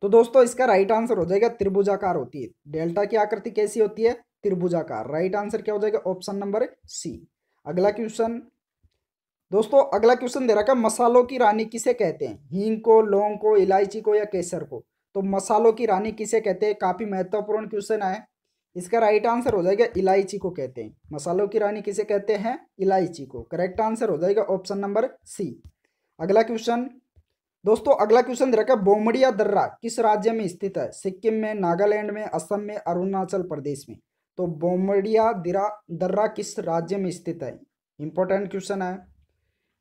तो दोस्तों इसका राइट आंसर हो जाएगा त्रिभुजाकार होती है डेल्टा की आकृति कैसी होती है त्रिभुजाकार राइट आंसर क्या हो जाएगा ऑप्शन नंबर सी अगला क्वेश्चन दोस्तों अगला क्वेश्चन दे रखा मसालों की रानी किसे कहते हैं हींग को लौंग को इलायची को या केसर को तो मसालों की रानी किसे कहते हैं काफ़ी महत्वपूर्ण क्वेश्चन है इसका राइट आंसर हो जाएगा इलायची को कहते हैं मसालों की रानी किसे कहते हैं इलायची को करेक्ट आंसर हो जाएगा ऑप्शन नंबर सी अगला क्वेश्चन दोस्तों अगला क्वेश्चन दे रखा बोमड़िया दर्रा किस राज्य में स्थित है सिक्किम में नागालैंड में असम में अरुणाचल प्रदेश में तो बोमडिया दिरा दर्रा किस राज्य में स्थित है इंपॉर्टेंट क्वेश्चन है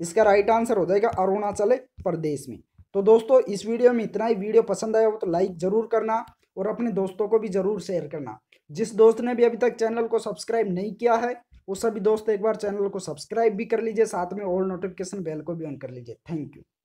इसका राइट आंसर हो जाएगा अरुणाचल प्रदेश में तो दोस्तों इस वीडियो में इतना ही वीडियो पसंद आया हो तो लाइक जरूर करना और अपने दोस्तों को भी जरूर शेयर करना जिस दोस्त ने भी अभी तक चैनल को सब्सक्राइब नहीं किया है वो सभी दोस्त एक बार चैनल को सब्सक्राइब भी कर लीजिए साथ में ऑल नोटिफिकेशन बेल को भी ऑन कर लीजिए थैंक यू